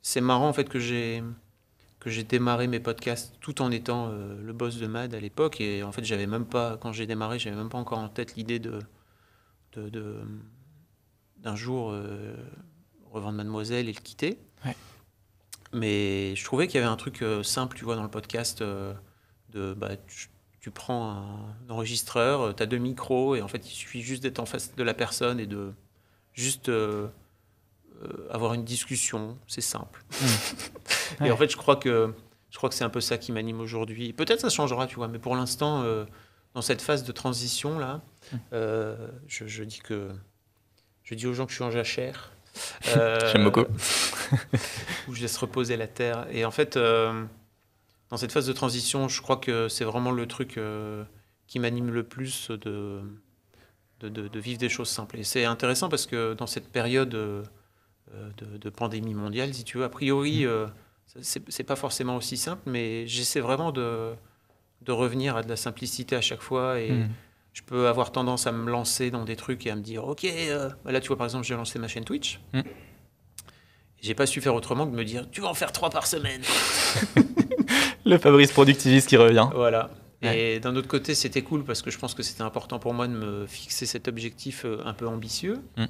c'est marrant, en fait, que j'ai que j'ai démarré mes podcasts tout en étant euh, le boss de Mad à l'époque. Et en fait, j'avais même pas, quand j'ai démarré, j'avais même pas encore en tête l'idée de, de d'un jour euh, revendre Mademoiselle et le quitter. Mais je trouvais qu'il y avait un truc euh, simple, tu vois, dans le podcast, euh, de bah, tu, prends un, enregistreur, tu as deux micros, et en fait, il suffit juste d'être en face de la personne et de juste avoir une discussion. C'est simple. (laughs) et en fait, je crois que, je crois que c'est un peu ça qui m'anime aujourd'hui. Peut-être ça changera, tu vois, mais pour l'instant, dans cette phase de transition, là, je dis que je dis aux gens que je suis en jachère. (laughs) Euh, J'aime beaucoup. (laughs) où je laisse reposer la terre. Et en fait, euh, dans cette phase de transition, je crois que c'est vraiment le truc euh, qui m'anime le plus de, de, vivre des choses simples. Et c'est intéressant parce que dans cette période de, pandémie mondiale, si tu veux, a priori, mm. c'est pas forcément aussi simple, mais j'essaie vraiment de, revenir à de la simplicité à chaque fois et. Mm je peux avoir tendance à me lancer dans des trucs et à me dire, OK, euh, là, tu vois, par exemple, j'ai lancé ma chaîne Twitch. Mm. J'ai pas su faire autrement que de me dire, tu vas en faire trois par semaine. (laughs) le Fabrice productiviste qui revient. Voilà. Et d'un autre côté, c'était cool parce que je pense que c'était important pour moi de me fixer cet objectif euh, un peu ambitieux. Mm.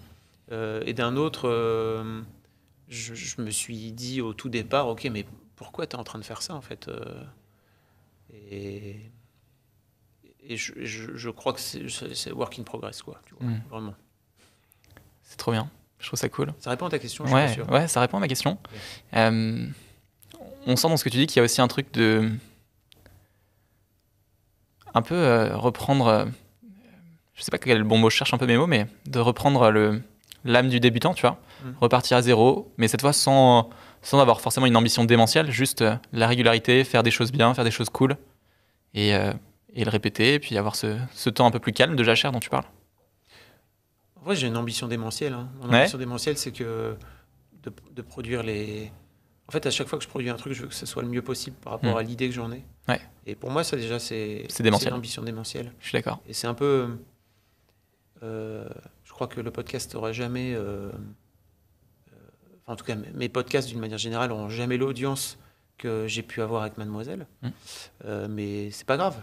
Euh, et d'un autre, euh, je, je, me suis dit au tout départ, ok, mais pourquoi tu es en train de faire ça en fait Et et je, je, crois que c'est work in progress, quoi. Mm. Vraiment. C'est trop bien. Je trouve ça cool. Ça répond à ta question, je suis sûr. Ouais, ça répond à ma question. Euh, on sent dans ce que tu dis qu'il y a aussi un truc de. Un peu euh, reprendre. Euh, je sais pas quel est le bon mot, je cherche un peu mes mots, mais de reprendre le l'âme du débutant, tu vois. Mm. Repartir à zéro, mais cette fois sans, sans avoir forcément une ambition démentielle, juste la régularité, faire des choses bien, faire des choses cool. Et et le répéter, et puis avoir ce, temps un peu plus calme de jachère dont tu parles En vrai, j'ai une ambition démentielle. Hein. Mon ambition démentielle, c'est que de, produire les. En fait, à chaque fois que je produis un truc, je veux que ce soit le mieux possible par rapport mm. à l'idée que j'en ai. Et pour moi, ça déjà, c'est une ambition démentielle. Je suis d'accord. Et c'est un peu. Euh, je crois que le podcast n'aura jamais. Euh, euh, en tout cas mes podcasts d'une manière générale n'auront jamais l'audience que j'ai pu avoir avec mademoiselle. Mais mm. Euh, mais c'est pas grave.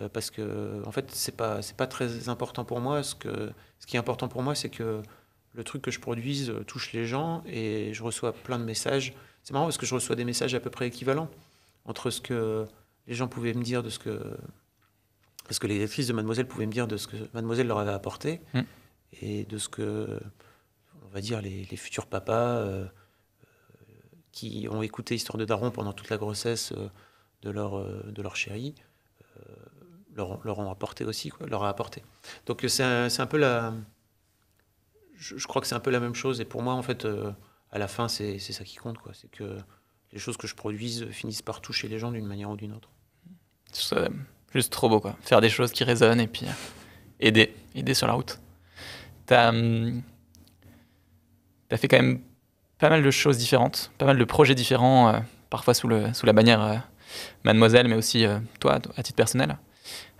Euh, parce que en fait c'est pas c'est pas très important pour moi. Ce que ce qui est important pour moi c'est que le truc que je produise euh, touche les gens et je reçois plein de messages. C'est marrant parce que je reçois des messages à peu près équivalents entre ce que les gens pouvaient me dire de ce que parce que les actrices de Mademoiselle pouvaient me dire de ce que Mademoiselle leur avait apporté hmm. et de ce que on va dire les, futurs papas euh, qui ont écouté Histoire de Daron pendant toute la grossesse de leur, de leur chérie, leur, ont apporté aussi, quoi, leur a apporté. Donc euh, c'est un, un, peu la... Je, crois que c'est un peu la même chose. Et pour moi, en fait, euh, à la fin, c'est ça qui compte. C'est que les choses que je produise finissent par toucher les gens d'une manière ou d'une autre. C'est juste trop beau, quoi. Faire des choses qui résonnent et puis euh, aider, aider sur la route. T'as hum, as fait quand même pas mal de choses différentes, pas mal de projets différents, parfois sous, le, sous la bannière Mademoiselle, mais aussi toi, à titre personnel.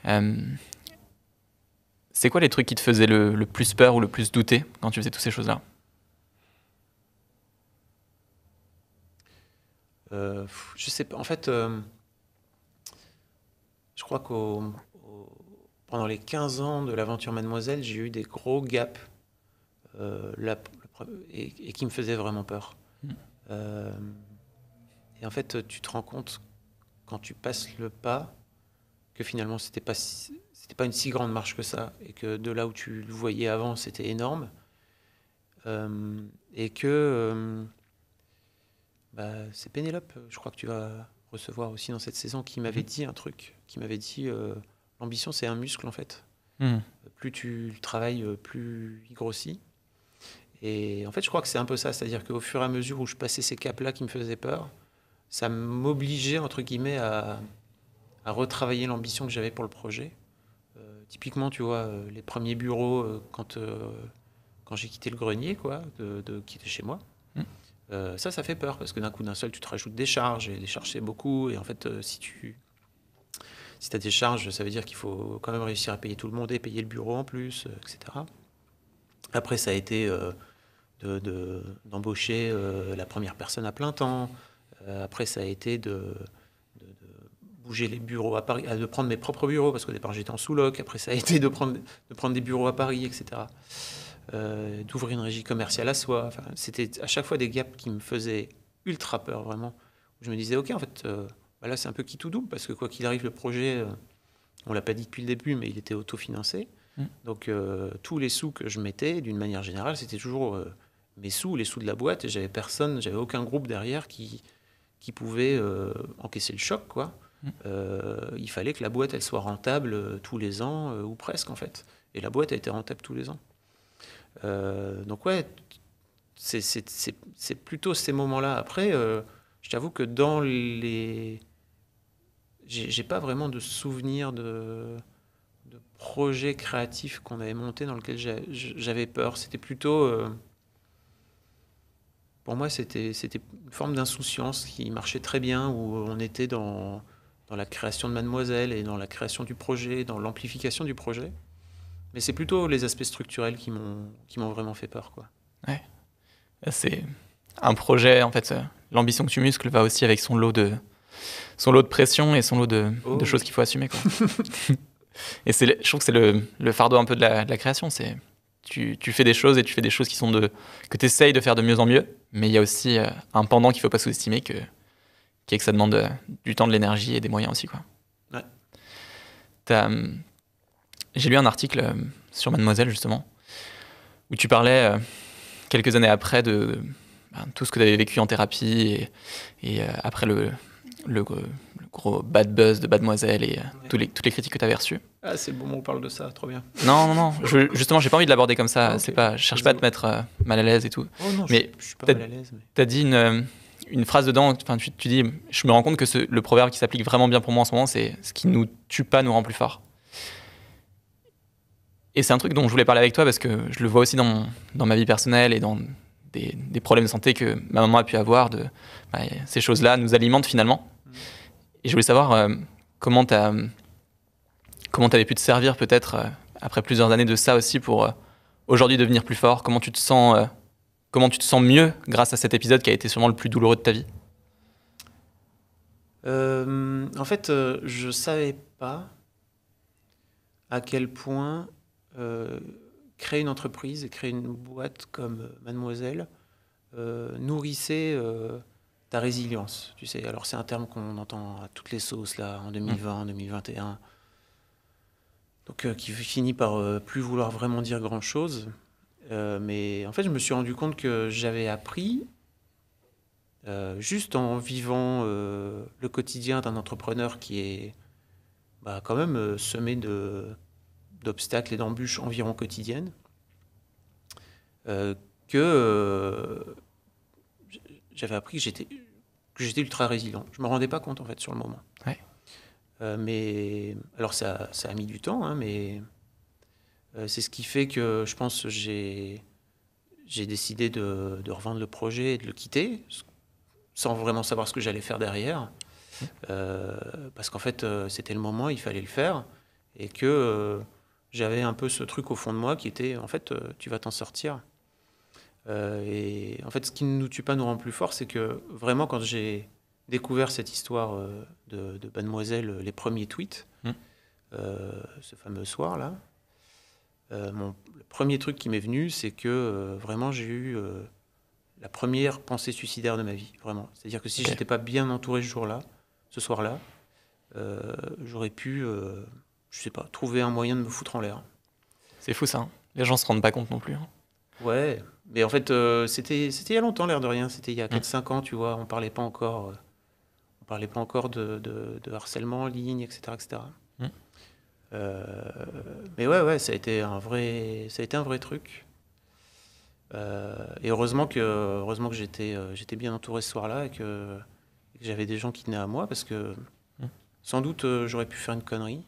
Euh, c'est quoi les trucs qui te faisaient le, plus peur ou le plus douter quand tu faisais toutes ces choses-là euh, Je sais pas. En fait, euh, je crois qu'au pendant les 15 ans de l'aventure Mademoiselle, j'ai eu des gros gaps et, qui me faisaient vraiment peur. Hmm. et en fait, tu te rends compte quand tu passes le pas que finalement c'était pas c'était pas une si grande marche que ça et que de là où tu le voyais avant c'était énorme euh, et que euh, bah, c'est Pénélope je crois que tu vas recevoir aussi dans cette saison qui m'avait mhm. dit un truc qui m'avait dit euh, l'ambition c'est un muscle en fait hmm. plus tu le travailles plus il grossit et en fait je crois que c'est un peu ça c'est à dire qu'au fur et à mesure où je passais ces caps là qui me faisaient peur ça m'obligeait entre guillemets à à retravailler l'ambition que j'avais pour le projet. Euh, typiquement, tu vois, euh, les premiers bureaux, euh, quand, quand j'ai quitté le grenier, quoi, de, de qui était chez moi, hmm. ça, ça fait peur, parce que d'un coup, d'un seul, tu te rajoutes des charges, et des charges, c'est beaucoup, et en fait, si tu si as des charges, ça veut dire qu'il faut quand même réussir à payer tout le monde et payer le bureau en plus, etc. Après, ça a été d'embaucher la première personne à plein temps. après, ça a été de, bouger les bureaux à Paris, de prendre mes propres bureaux, parce qu'au départ j'étais en sous-loc, après ça a été de prendre, de prendre des bureaux à Paris, etc. Euh, d'ouvrir une régie commerciale à soi. c'était à chaque fois des gaps qui me faisaient ultra peur, vraiment. je me disais, OK, en fait, euh, bah là c'est un peu qui tout double, parce que quoi qu'il arrive, le projet, on euh, on l'a pas dit depuis le début, mais il était autofinancé. Mm. Donc tous les sous que je mettais, d'une manière générale, c'était toujours mes sous, les sous de la boîte, et j'avais personne, j'avais aucun groupe derrière qui, qui pouvait encaisser le choc, quoi. Euh, il fallait que la boîte elle soit rentable euh, tous les ans euh, ou presque en fait. Et la boîte a été rentable tous les ans. donc ouais, c'est plutôt ces moments-là. Après, je t'avoue que dans les, j'ai pas vraiment de souvenir de, de projet créatif qu'on avait monté dans lequel j'avais peur. C'était plutôt pour moi, c'était une forme d'insouciance qui marchait très bien, où on était dans, dans la création de Mademoiselle et dans la création du projet, dans l'amplification du projet. Mais c'est plutôt les aspects structurels qui m'ont vraiment fait peur. Quoi. Ouais. C'est un projet, en fait, euh, l'ambition que tu muscles va aussi avec son lot de, son lot de pression et son lot de, oh choses qu'il faut assumer. Quoi. (laughs) et je trouve que c'est le, le, fardeau un peu de la, création. C'est tu, tu, fais des choses et tu fais des choses qui sont de, que tu essayes de faire de mieux en mieux, mais il y a aussi euh, un pendant qu'il ne faut pas sous-estimer que qui est que ça demande euh, du temps, de l'énergie et des moyens aussi. Quoi. Ouais. Euh, j'ai lu un article euh, sur Mademoiselle, justement, où tu parlais quelques années après de ben, tout ce que tu avais vécu en thérapie et, après le, gros bad buzz de Mademoiselle et tous les, toutes les critiques que tu avais reçues. Ah, c'est le bon on parle de ça, trop bien. Non, non, non, je, justement, j'ai pas envie de l'aborder comme ça. Je ah, C'est pas, je cherche pas à te mettre mal à l'aise et tout. Oh non, mais je, je suis pas mal à l'aise. Mais... Tu as dit une une phrase dedans, tu, tu, dis, je me rends compte que le proverbe qui s'applique vraiment bien pour moi en ce moment, c'est ce qui nous tue pas nous rend plus fort. Et c'est un truc dont je voulais parler avec toi parce que je le vois aussi dans, dans ma vie personnelle et dans des, des, problèmes de santé que ma maman a pu avoir. De, bah, ces choses-là nous alimentent finalement. Mm. Et je voulais savoir euh, comment tu comment avais pu te servir peut-être euh, après plusieurs années de ça aussi pour euh, aujourd'hui devenir plus fort. Comment tu te sens Comment tu te sens mieux grâce à cet épisode qui a été sûrement le plus douloureux de ta vie euh, En fait, je euh, je savais pas à quel point euh, créer une entreprise et créer une boîte comme Mademoiselle nourrissait ta résilience. Tu sais, alors c'est un terme qu'on entend à toutes les sauces là en 2020, mm. en 2021. Donc, qui finit par plus vouloir vraiment dire grand chose. Euh, mais en fait, je me suis rendu compte que j'avais appris, euh, juste en vivant euh, le quotidien d'un entrepreneur qui est bah, quand même semé de, d'obstacles et d'embûches environ quotidiennes, que j'avais appris que j'étais, que j'étais ultra résilient. Je ne me rendais pas compte, en fait, sur le moment. mais alors, ça, a mis du temps, hein, mais euh, c'est ce qui fait que je pense j'ai j'ai décidé de, revendre le projet et de le quitter, sans vraiment savoir ce que j'allais faire derrière. Mmh. Euh, parce qu'en fait, euh, c'était le moment, il fallait le faire. Et que j'avais un peu ce truc au fond de moi qui était, en fait, tu vas t'en sortir. et en fait, ce qui ne nous tue pas nous rend plus fort, c'est que vraiment, quand j'ai découvert cette histoire de, Mademoiselle, les premiers tweets, mmh. ce fameux soir-là, euh, le premier truc qui m'est venu, c'est que euh, vraiment j'ai eu euh, la première pensée suicidaire de ma vie, vraiment. C'est-à-dire que si je j'étais pas bien entouré ce jour-là, ce soir-là, j'aurais pu, je sais pas, trouver un moyen de me foutre en l'air. C'est fou ça. Hein. Les gens se rendent pas compte non plus. Hein. Ouais, mais en fait, c'était c'était il y a longtemps, l'air de rien. C'était il y a 4-5 mm. ans, tu vois. On parlait pas encore, on parlait pas encore de, de harcèlement en ligne, etc., etc. Euh, mais ouais, ouais, ça a été un vrai, ça a été un vrai truc. Euh, et heureusement que, heureusement que j'étais, euh, j'étais bien entouré ce soir-là et que, j'avais des gens qui tenaient à moi parce que mmh. sans doute j'aurais pu faire une connerie.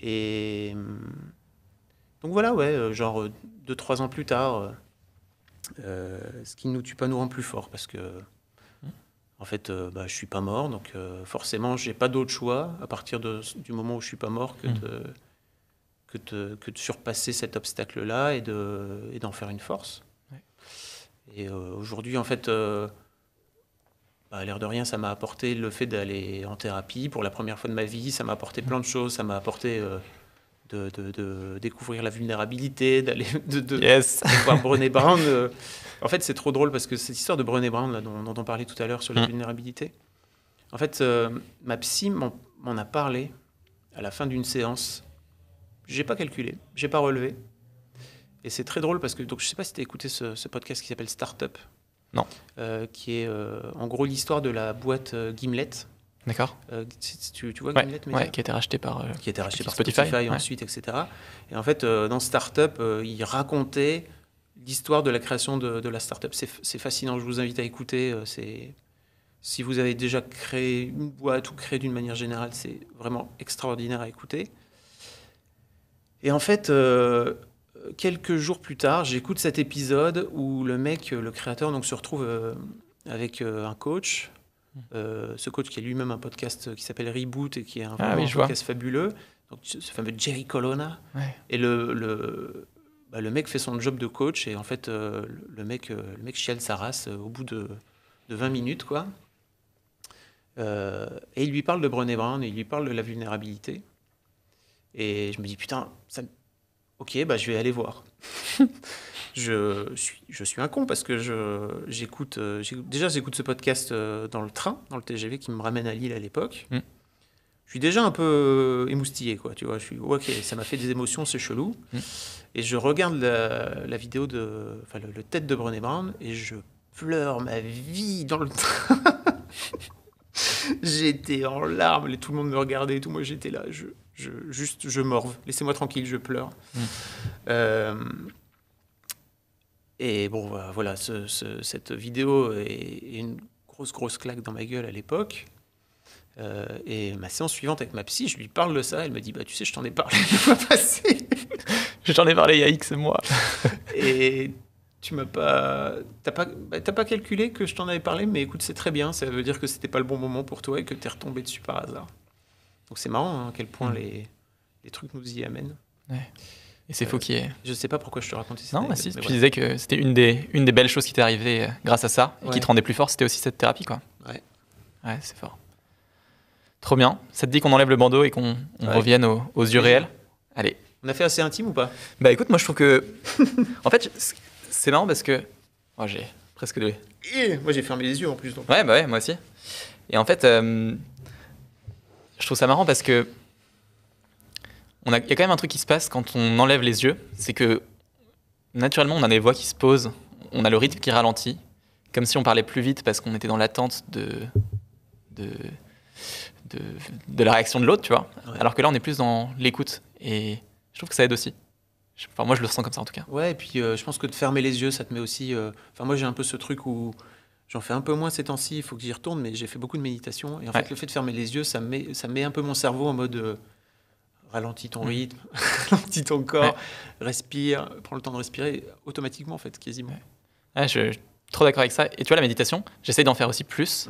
et hum, donc voilà, ouais, genre deux, trois ans plus tard, ce qui ne nous tue pas nous rend plus fort parce que en fait, euh, bah, je suis pas mort, donc euh, forcément, j'ai pas d'autre choix à partir du moment où je suis pas mort que, hmm. de, que, surpasser cet obstacle-là et, de, d'en faire une force. Et euh, aujourd'hui, en fait, à bah, l'air de rien, ça m'a apporté le fait d'aller en thérapie pour la première fois de ma vie, ça m'a apporté plein de hmm. choses, ça m'a apporté de, découvrir la vulnérabilité, d'aller (laughs) de, voir Brené (laughs) Brown. Euh, en fait, c'est trop drôle parce que cette histoire de Brené Brown dont, on parlait tout à l'heure sur la mm. vulnérabilité, en fait, euh, ma psy m'en a parlé à la fin d'une séance. J'ai pas calculé, j'ai pas relevé. Et c'est très drôle parce que donc je sais pas si tu as écouté ce, podcast qui s'appelle Startup. Non. Euh, qui est en gros l'histoire de la boîte Gimlet D'accord. Euh, tu, vois Qui a été racheté par, euh, qui Spotify, ensuite, etc. Et en fait, dans euh, dans Startup, il racontait l'histoire de la création de, de la startup. C'est fascinant, je vous invite à écouter. c'est si vous avez déjà créé une boîte ou créé d'une manière générale, c'est vraiment extraordinaire à écouter. Et en fait, quelques jours plus tard, j'écoute cet épisode où le mec, le créateur, donc, se retrouve avec un coach, euh, ce coach qui a lui-même un podcast euh, qui s'appelle Reboot et qui est un, ah podcast fabuleux. Donc, ce fameux Jerry Colonna. Et le, le, bah, le, mec fait son job de coach et en fait, euh, le, mec, le mec chiale sa race au bout de, de 20 minutes. quoi. et il lui parle de Brené Brown, et il lui parle de la vulnérabilité. Et je me dis, putain, ça... ok, bah, je vais aller voir. (laughs) je suis, je suis un con parce que j'écoute, euh, déjà j'écoute ce podcast euh, dans le train, dans le TGV qui me ramène à Lille à l'époque. Mm. Je suis déjà un peu euh, émoustillé, quoi. Tu vois, je suis ok, ça m'a fait des émotions, c'est chelou. Mm. Et je regarde la, vidéo de, enfin le, tête de Brené Brown et je pleure ma vie dans le train. (laughs) j'étais en larmes, et tout le monde me regardait et tout. Moi, j'étais là, je, je, juste, je morve. Laissez-moi tranquille, je pleure. Mm. Euh, et bon, bah, voilà, cette vidéo est une grosse, grosse claque dans ma gueule à l'époque. Euh, et ma séance suivante avec ma psy, je lui parle de ça. Elle me dit Bah, tu sais, je t'en ai parlé (laughs) la fois passé. je t'en ai parlé il y a X mois. (laughs) et tu m'as pas. T'as pas, bah, pas calculé que je t'en avais parlé, mais écoute, c'est très bien. Ça veut dire que c'était pas le bon moment pour toi et que tu es retombé dessus par hasard. Donc c'est marrant hein, à quel point mm. les, trucs nous y amènent. Ouais. Et c'est est. Euh, je sais pas pourquoi je te racontais ça. Non, mais si, Je tu disais que c'était une des, une des belles choses qui t'est arrivée euh, grâce à ça et qui te rendait plus fort, c'était aussi cette thérapie, quoi. Ouais. Ouais, c'est fort. Trop bien. Ça te dit qu'on enlève le bandeau et qu'on revienne aux, yeux réels Allez. On a fait assez intime ou pas Bah écoute, moi je trouve que. (laughs) en fait, c'est marrant parce que. Oh, j'ai presque levé. moi j'ai fermé les yeux en plus. Donc. Ouais, bah ouais, moi aussi. Et en fait, euh, je trouve ça marrant parce que il y a quand même un truc qui se passe quand on enlève les yeux, c'est que naturellement on a des voix qui se posent, on a le rythme qui ralentit, comme si on parlait plus vite parce qu'on était dans l'attente de, de, de, la réaction de l'autre, tu vois. Alors que là on est plus dans l'écoute et je trouve que ça aide aussi. Enfin, moi je le sens comme ça en tout cas. Ouais, et puis euh, je pense que de fermer les yeux, ça te met aussi... Euh, enfin moi j'ai un peu ce truc où... J'en fais un peu moins ces temps-ci, il faut que j'y retourne, mais j'ai fait beaucoup de méditation. Et en fait, le fait de fermer les yeux, ça met, ça met un peu mon cerveau en mode euh, ralentis ton mm. rythme, (laughs) ralentis ton corps, respire, prends le temps de respirer automatiquement en fait, quasiment. Ah, je, suis trop d'accord avec ça. Et tu vois, la méditation, j'essaie d'en faire aussi plus.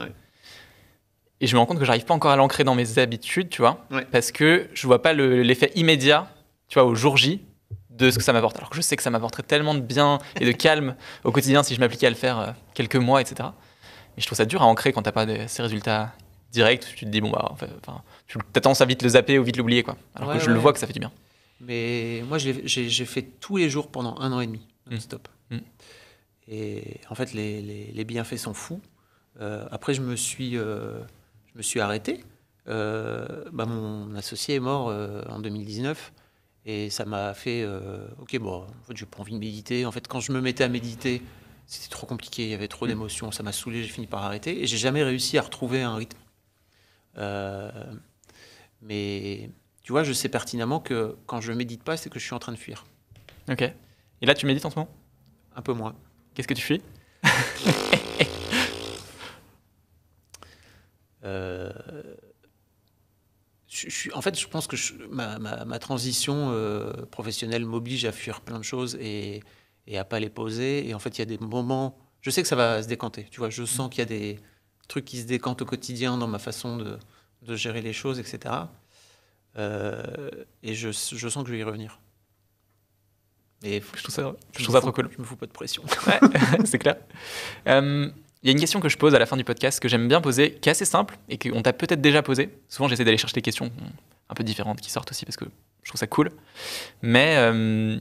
Et je me rends compte que j'arrive pas encore à l'ancrer dans mes habitudes, tu vois, parce que je ne vois pas l'effet immédiat, tu vois, au jour J de ce que ça m'apporte. Alors que je sais que ça m'apporterait tellement de bien et de (laughs) calme au quotidien si je m'appliquais à le faire euh, quelques mois, etc. Mais je trouve ça dur à ancrer quand t'as pas de, ces résultats directs. Tu te dis bon bah, enfin, tu as tendance à vite le zapper ou vite l'oublier, quoi. Alors que je le vois que ça fait du bien. Mais moi, j'ai fait tous les jours pendant un an et demi, hmm. non-stop. Hmm. Et en fait, les, bienfaits sont fous. Euh, après, je me suis, euh, je me suis arrêté. Euh, bah, mon associé est mort en 2019. Et ça m'a fait, ok, bon, en fait, j'ai pas envie de méditer. En fait, quand je me mettais à méditer, c'était trop compliqué, il y avait trop hmm. d'émotions, ça m'a saoulé, j'ai fini par arrêter. Et j'ai jamais réussi à retrouver un rythme. Mais tu vois, je sais pertinemment que quand je médite pas, c'est que je suis en train de fuir. Ok. Et là, tu médites en ce moment Un peu moins. Qu'est-ce que tu fuis (laughs) euh, je, en fait, je pense que ma, transition euh, professionnelle m'oblige à fuir plein de choses et, et à pas les poser. Et en fait, il y a des moments. Je sais que ça va se décanter. Tu vois, je sens qu'il y a des trucs qui se décantent au quotidien dans ma façon de, de gérer les choses, etc. et euh, je, sens que je vais y revenir. Et je trouve ça, je trouve trop cool. Je me fous pas de pression. (laughs) (laughs) c'est clair. Il euh, y a une question que je pose à la fin du podcast que j'aime bien poser, qui est assez simple et qu'on t'a peut-être déjà posée. Souvent, j'essaie d'aller chercher des questions un peu différentes qui sortent aussi parce que je trouve ça cool. Mais euh,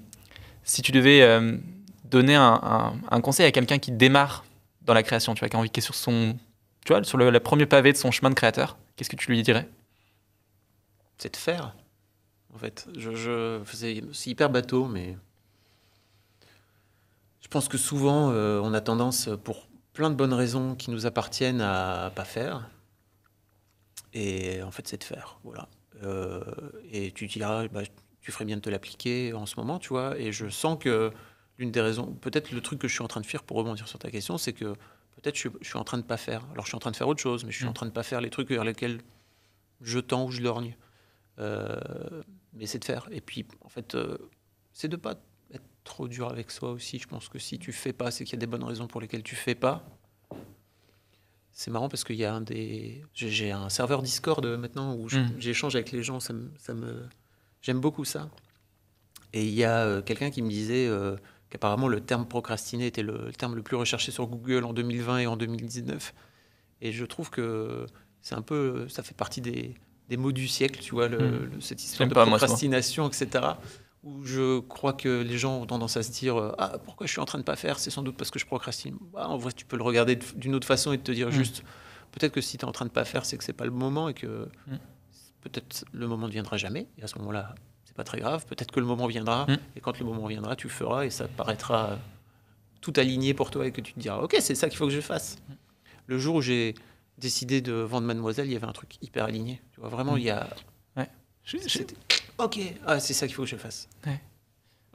si tu devais donner un, conseil à quelqu'un qui démarre dans la création, tu vois, qui a envie est sur son, tu sur le premier pavé de son chemin de créateur, qu'est-ce que tu lui dirais C'est de faire, en fait. Je, je c'est hyper bateau, mais je pense que souvent, euh, on a tendance, pour plein de bonnes raisons qui nous appartiennent, à pas faire. Et en fait, c'est de faire, voilà. Euh, et tu diras, bah, tu ferais bien de te l'appliquer en ce moment, tu vois. Et je sens que l'une des raisons, peut-être le truc que je suis en train de faire pour rebondir sur ta question, c'est que peut-être je, je, suis en train de pas faire. Alors je suis en train de faire autre chose, mais je suis en mm. train de pas faire les trucs vers lesquels je tends ou je lorgne. Euh, mais c'est de faire. Et puis, en fait, euh, c'est de pas être trop dur avec soi aussi. Je pense que si tu fais pas, c'est qu'il y a des bonnes raisons pour lesquelles tu fais pas. C'est marrant parce qu'il y a un des. J'ai un serveur Discord euh, maintenant où mm. j'échange avec les gens. Ça me, ça me... J'aime beaucoup ça. Et il y a quelqu'un qui me disait Apparemment, le terme procrastiner était le, terme le plus recherché sur Google en 2020 et en 2019. Et je trouve que c'est un peu, ça fait partie des, mots du siècle, tu vois, le, hmm. cette histoire de procrastination, etc. Où je crois que les gens ont tendance à se dire euh, Ah, pourquoi je suis en train de ne pas faire C'est sans doute parce que je procrastine. Bah, en vrai, tu peux le regarder d'une autre façon et te dire hmm. juste Peut-être que si tu es en train de ne pas faire, c'est que ce n'est pas le moment et que hmm. peut-être le moment ne viendra jamais. Et à ce moment-là, pas très grave. Peut-être que le moment viendra, hmm. et quand le moment viendra, tu feras, et ça te paraîtra euh, tout aligné pour toi, et que tu te diras, ok, c'est ça qu'il faut que je fasse. Hmm. Le jour où j'ai décidé de vendre Mademoiselle, il y avait un truc hyper aligné. Tu vois, vraiment, hmm. il y a. Ok, ah, c'est ça qu'il faut que je fasse.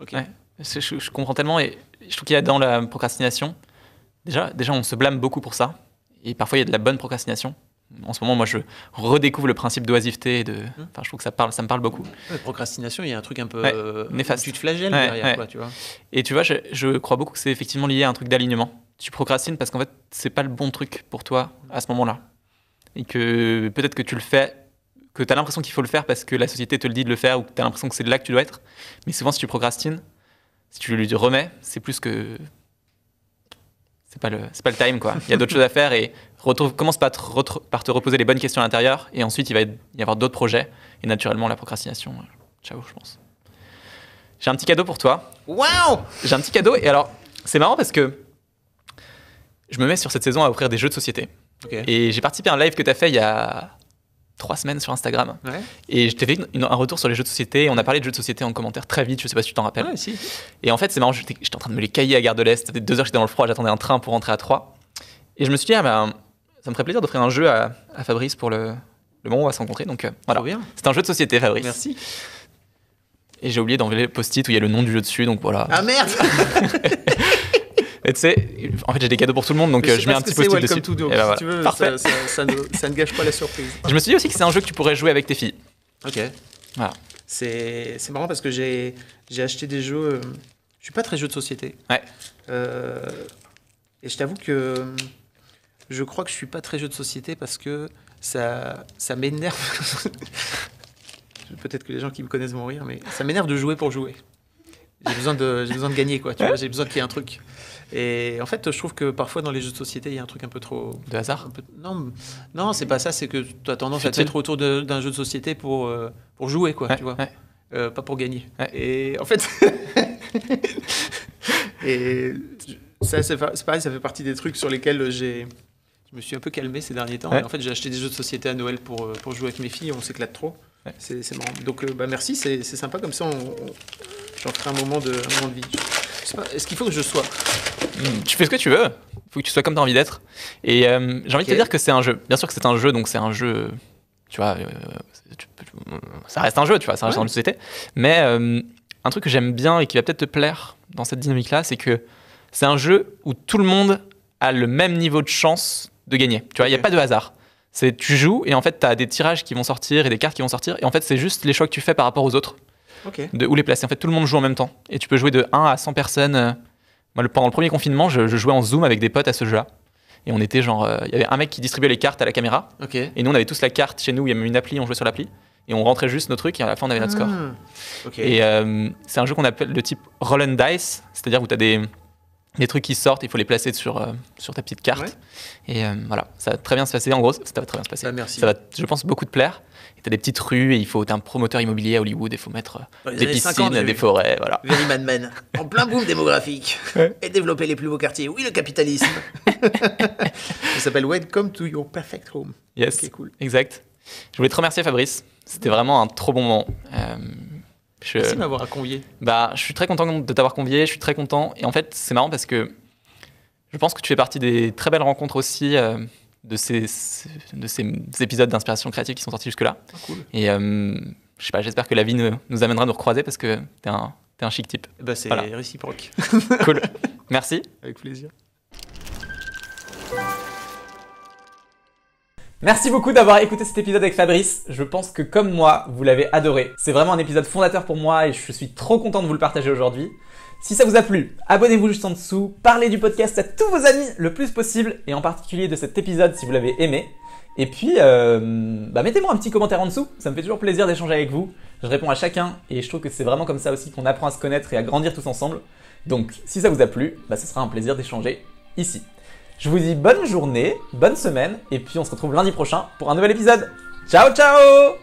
Ok. Je, je, comprends tellement, et je trouve qu'il y a dans la procrastination, déjà, déjà, on se blâme beaucoup pour ça, et parfois il y a de la bonne procrastination en ce moment, moi, je redécouvre le principe d'oisiveté. De... Mmh. Enfin, je trouve que ça, parle, ça me parle beaucoup. procrastination, il y a un truc un peu euh, néfaste. Tu te flagelles derrière, quoi, tu vois. Et tu vois, je, crois beaucoup que c'est effectivement lié à un truc d'alignement. Tu procrastines parce qu'en fait, c'est pas le bon truc pour toi à ce moment-là. Et que peut-être que tu le fais, que tu as l'impression qu'il faut le faire parce que la société te le dit de le faire ou que tu as l'impression que c'est là que tu dois être. Mais souvent, si tu procrastines, si tu le remets, c'est plus que c'est pas le c'est pas le time quoi. Il y a d'autres (laughs) choses à faire et retrouve, commence par te, par te reposer les bonnes questions à l'intérieur et ensuite il va y avoir d'autres projets et naturellement la procrastination. Euh, ciao, je pense. J'ai un petit cadeau pour toi. Waouh J'ai un petit cadeau et alors c'est marrant parce que je me mets sur cette saison à offrir des jeux de société. Et j'ai participé à un live que tu as fait il y a trois semaines sur Instagram. Et je t'ai fait un retour sur les jeux de société. on a parlé de jeux de société en commentaire très vite. Je sais pas si tu t'en rappelles. Et en fait, c'est marrant. J'étais, en train de me les cahier à Gare de l'Est. Ça deux heures j'étais dans le froid. J'attendais un train pour rentrer à 3. Et je me suis dit, ah ben, ça me ferait plaisir d'offrir un jeu à, à Fabrice pour le, le, moment où on va se rencontrer. Donc euh, voilà. C'est un jeu de société, Fabrice. Merci. Et j'ai oublié d'enlever le post-it où il y a le nom du jeu dessus. Donc voilà. Ah merde (laughs) en fait, j'ai des cadeaux pour tout le monde, donc euh, je, mets un petit post dessus. Bah tu veux, ça, ne, gâche pas la surprise. Je me suis dit aussi que c'est un jeu que tu pourrais jouer avec tes filles. Ok. C'est marrant parce que j'ai acheté des jeux. Euh, je suis pas très jeu de société. Ouais. Euh, et je t'avoue que je crois que je suis pas très jeu de société parce que ça, ça m'énerve. (laughs) Peut-être que les gens qui me connaissent vont rire, mais ça m'énerve de jouer pour jouer. J'ai besoin de, besoin de gagner quoi. Tu vois, j'ai besoin qu'il y ait un truc. Et en fait, je trouve que parfois dans les jeux de société, il y a un truc un peu trop. De hasard Non, non c'est pas ça, c'est que tu as tendance à te mettre autour d'un jeu de société pour, euh, pour jouer, quoi, tu vois. Euh, pas pour gagner. Et en fait. (laughs) et ça, c'est pareil, ça fait partie des trucs sur lesquels j'ai. Je me suis un peu calmé ces derniers temps. en fait, j'ai acheté des jeux de société à Noël pour, euh, pour jouer avec mes filles. On s'éclate trop. C'est marrant. Donc, bah, merci. C'est sympa. Comme ça, on, un moment de, un moment de vie est-ce qu'il faut que je sois Tu fais ce que tu veux. Il faut que tu sois comme tu as envie d'être. Et euh, j'ai envie de te dire que c'est un jeu. Bien sûr que c'est un jeu, donc c'est un jeu. Tu vois, euh, ça reste un jeu, tu vois, ça un jeu dans société. Mais euh, un truc que j'aime bien et qui va peut-être te plaire dans cette dynamique-là, c'est que c'est un jeu où tout le monde a le même niveau de chance de gagner. Tu vois, il n'y a pas de hasard. C'est tu joues et en fait, tu as des tirages qui vont sortir et des cartes qui vont sortir. Et en fait, c'est juste les choix que tu fais par rapport aux autres de où les placer. En fait, tout le monde joue en même temps. Et tu peux jouer de 1 à 100 personnes. Euh. Moi, pendant le premier confinement, je, jouais en Zoom avec des potes à ce jeu-là. Et on était genre. Euh, il y avait un mec qui distribuait les cartes à la caméra. Et nous, on avait tous la carte chez nous. Il y avait une appli, on jouait sur l'appli. Et on rentrait juste nos trucs et à la fin, on avait notre score. Ah, et euh, c'est un jeu qu'on appelle le type Roll and Dice. C'est-à-dire où tu as des les trucs qui sortent, il faut les placer sur, euh, sur ta petite carte. Et euh, voilà, ça va très bien se passer. En gros, ça va très bien se passer. Bah, merci. Ça va, je pense, beaucoup te plaire. Tu as des petites rues et il faut. T'es un promoteur immobilier à Hollywood, il faut mettre euh, des piscines, des forêts. Voilà. Very Man Man, en plein boom (laughs) démographique. Et développer les plus beaux quartiers. Oui, le capitalisme. (laughs) ça s'appelle Welcome to your perfect home. Yes. Okay, cool. Exact. Je voulais te remercier, Fabrice. C'était vraiment un trop bon moment. Merci de m'avoir convié. Bah, je suis très content de t'avoir convié, je suis très content. Et en fait, c'est marrant parce que je pense que tu fais partie des très belles rencontres aussi euh, de, ces, de ces épisodes d'inspiration créative qui sont sortis jusque-là. Ah, cool. Et euh, je sais pas, j'espère que la vie nous, nous amènera à nous recroiser parce que t'es un, es un chic type. Eh bah, c'est réciproque. cool. Merci. (laughs) Avec plaisir. Merci beaucoup d'avoir écouté cet épisode avec Fabrice. Je pense que comme moi, vous l'avez adoré. C'est vraiment un épisode fondateur pour moi et je suis trop content de vous le partager aujourd'hui. Si ça vous a plu, abonnez-vous juste en dessous, parlez du podcast à tous vos amis le plus possible et en particulier de cet épisode si vous l'avez aimé. Et puis, euh, bah, mettez-moi un petit commentaire en dessous, ça me fait toujours plaisir d'échanger avec vous. Je réponds à chacun et je trouve que c'est vraiment comme ça aussi qu'on apprend à se connaître et à grandir tous ensemble. Donc, si ça vous a plu, bah, ce sera un plaisir d'échanger ici. Je vous dis bonne journée, bonne semaine, et puis on se retrouve lundi prochain pour un nouvel épisode. Ciao, ciao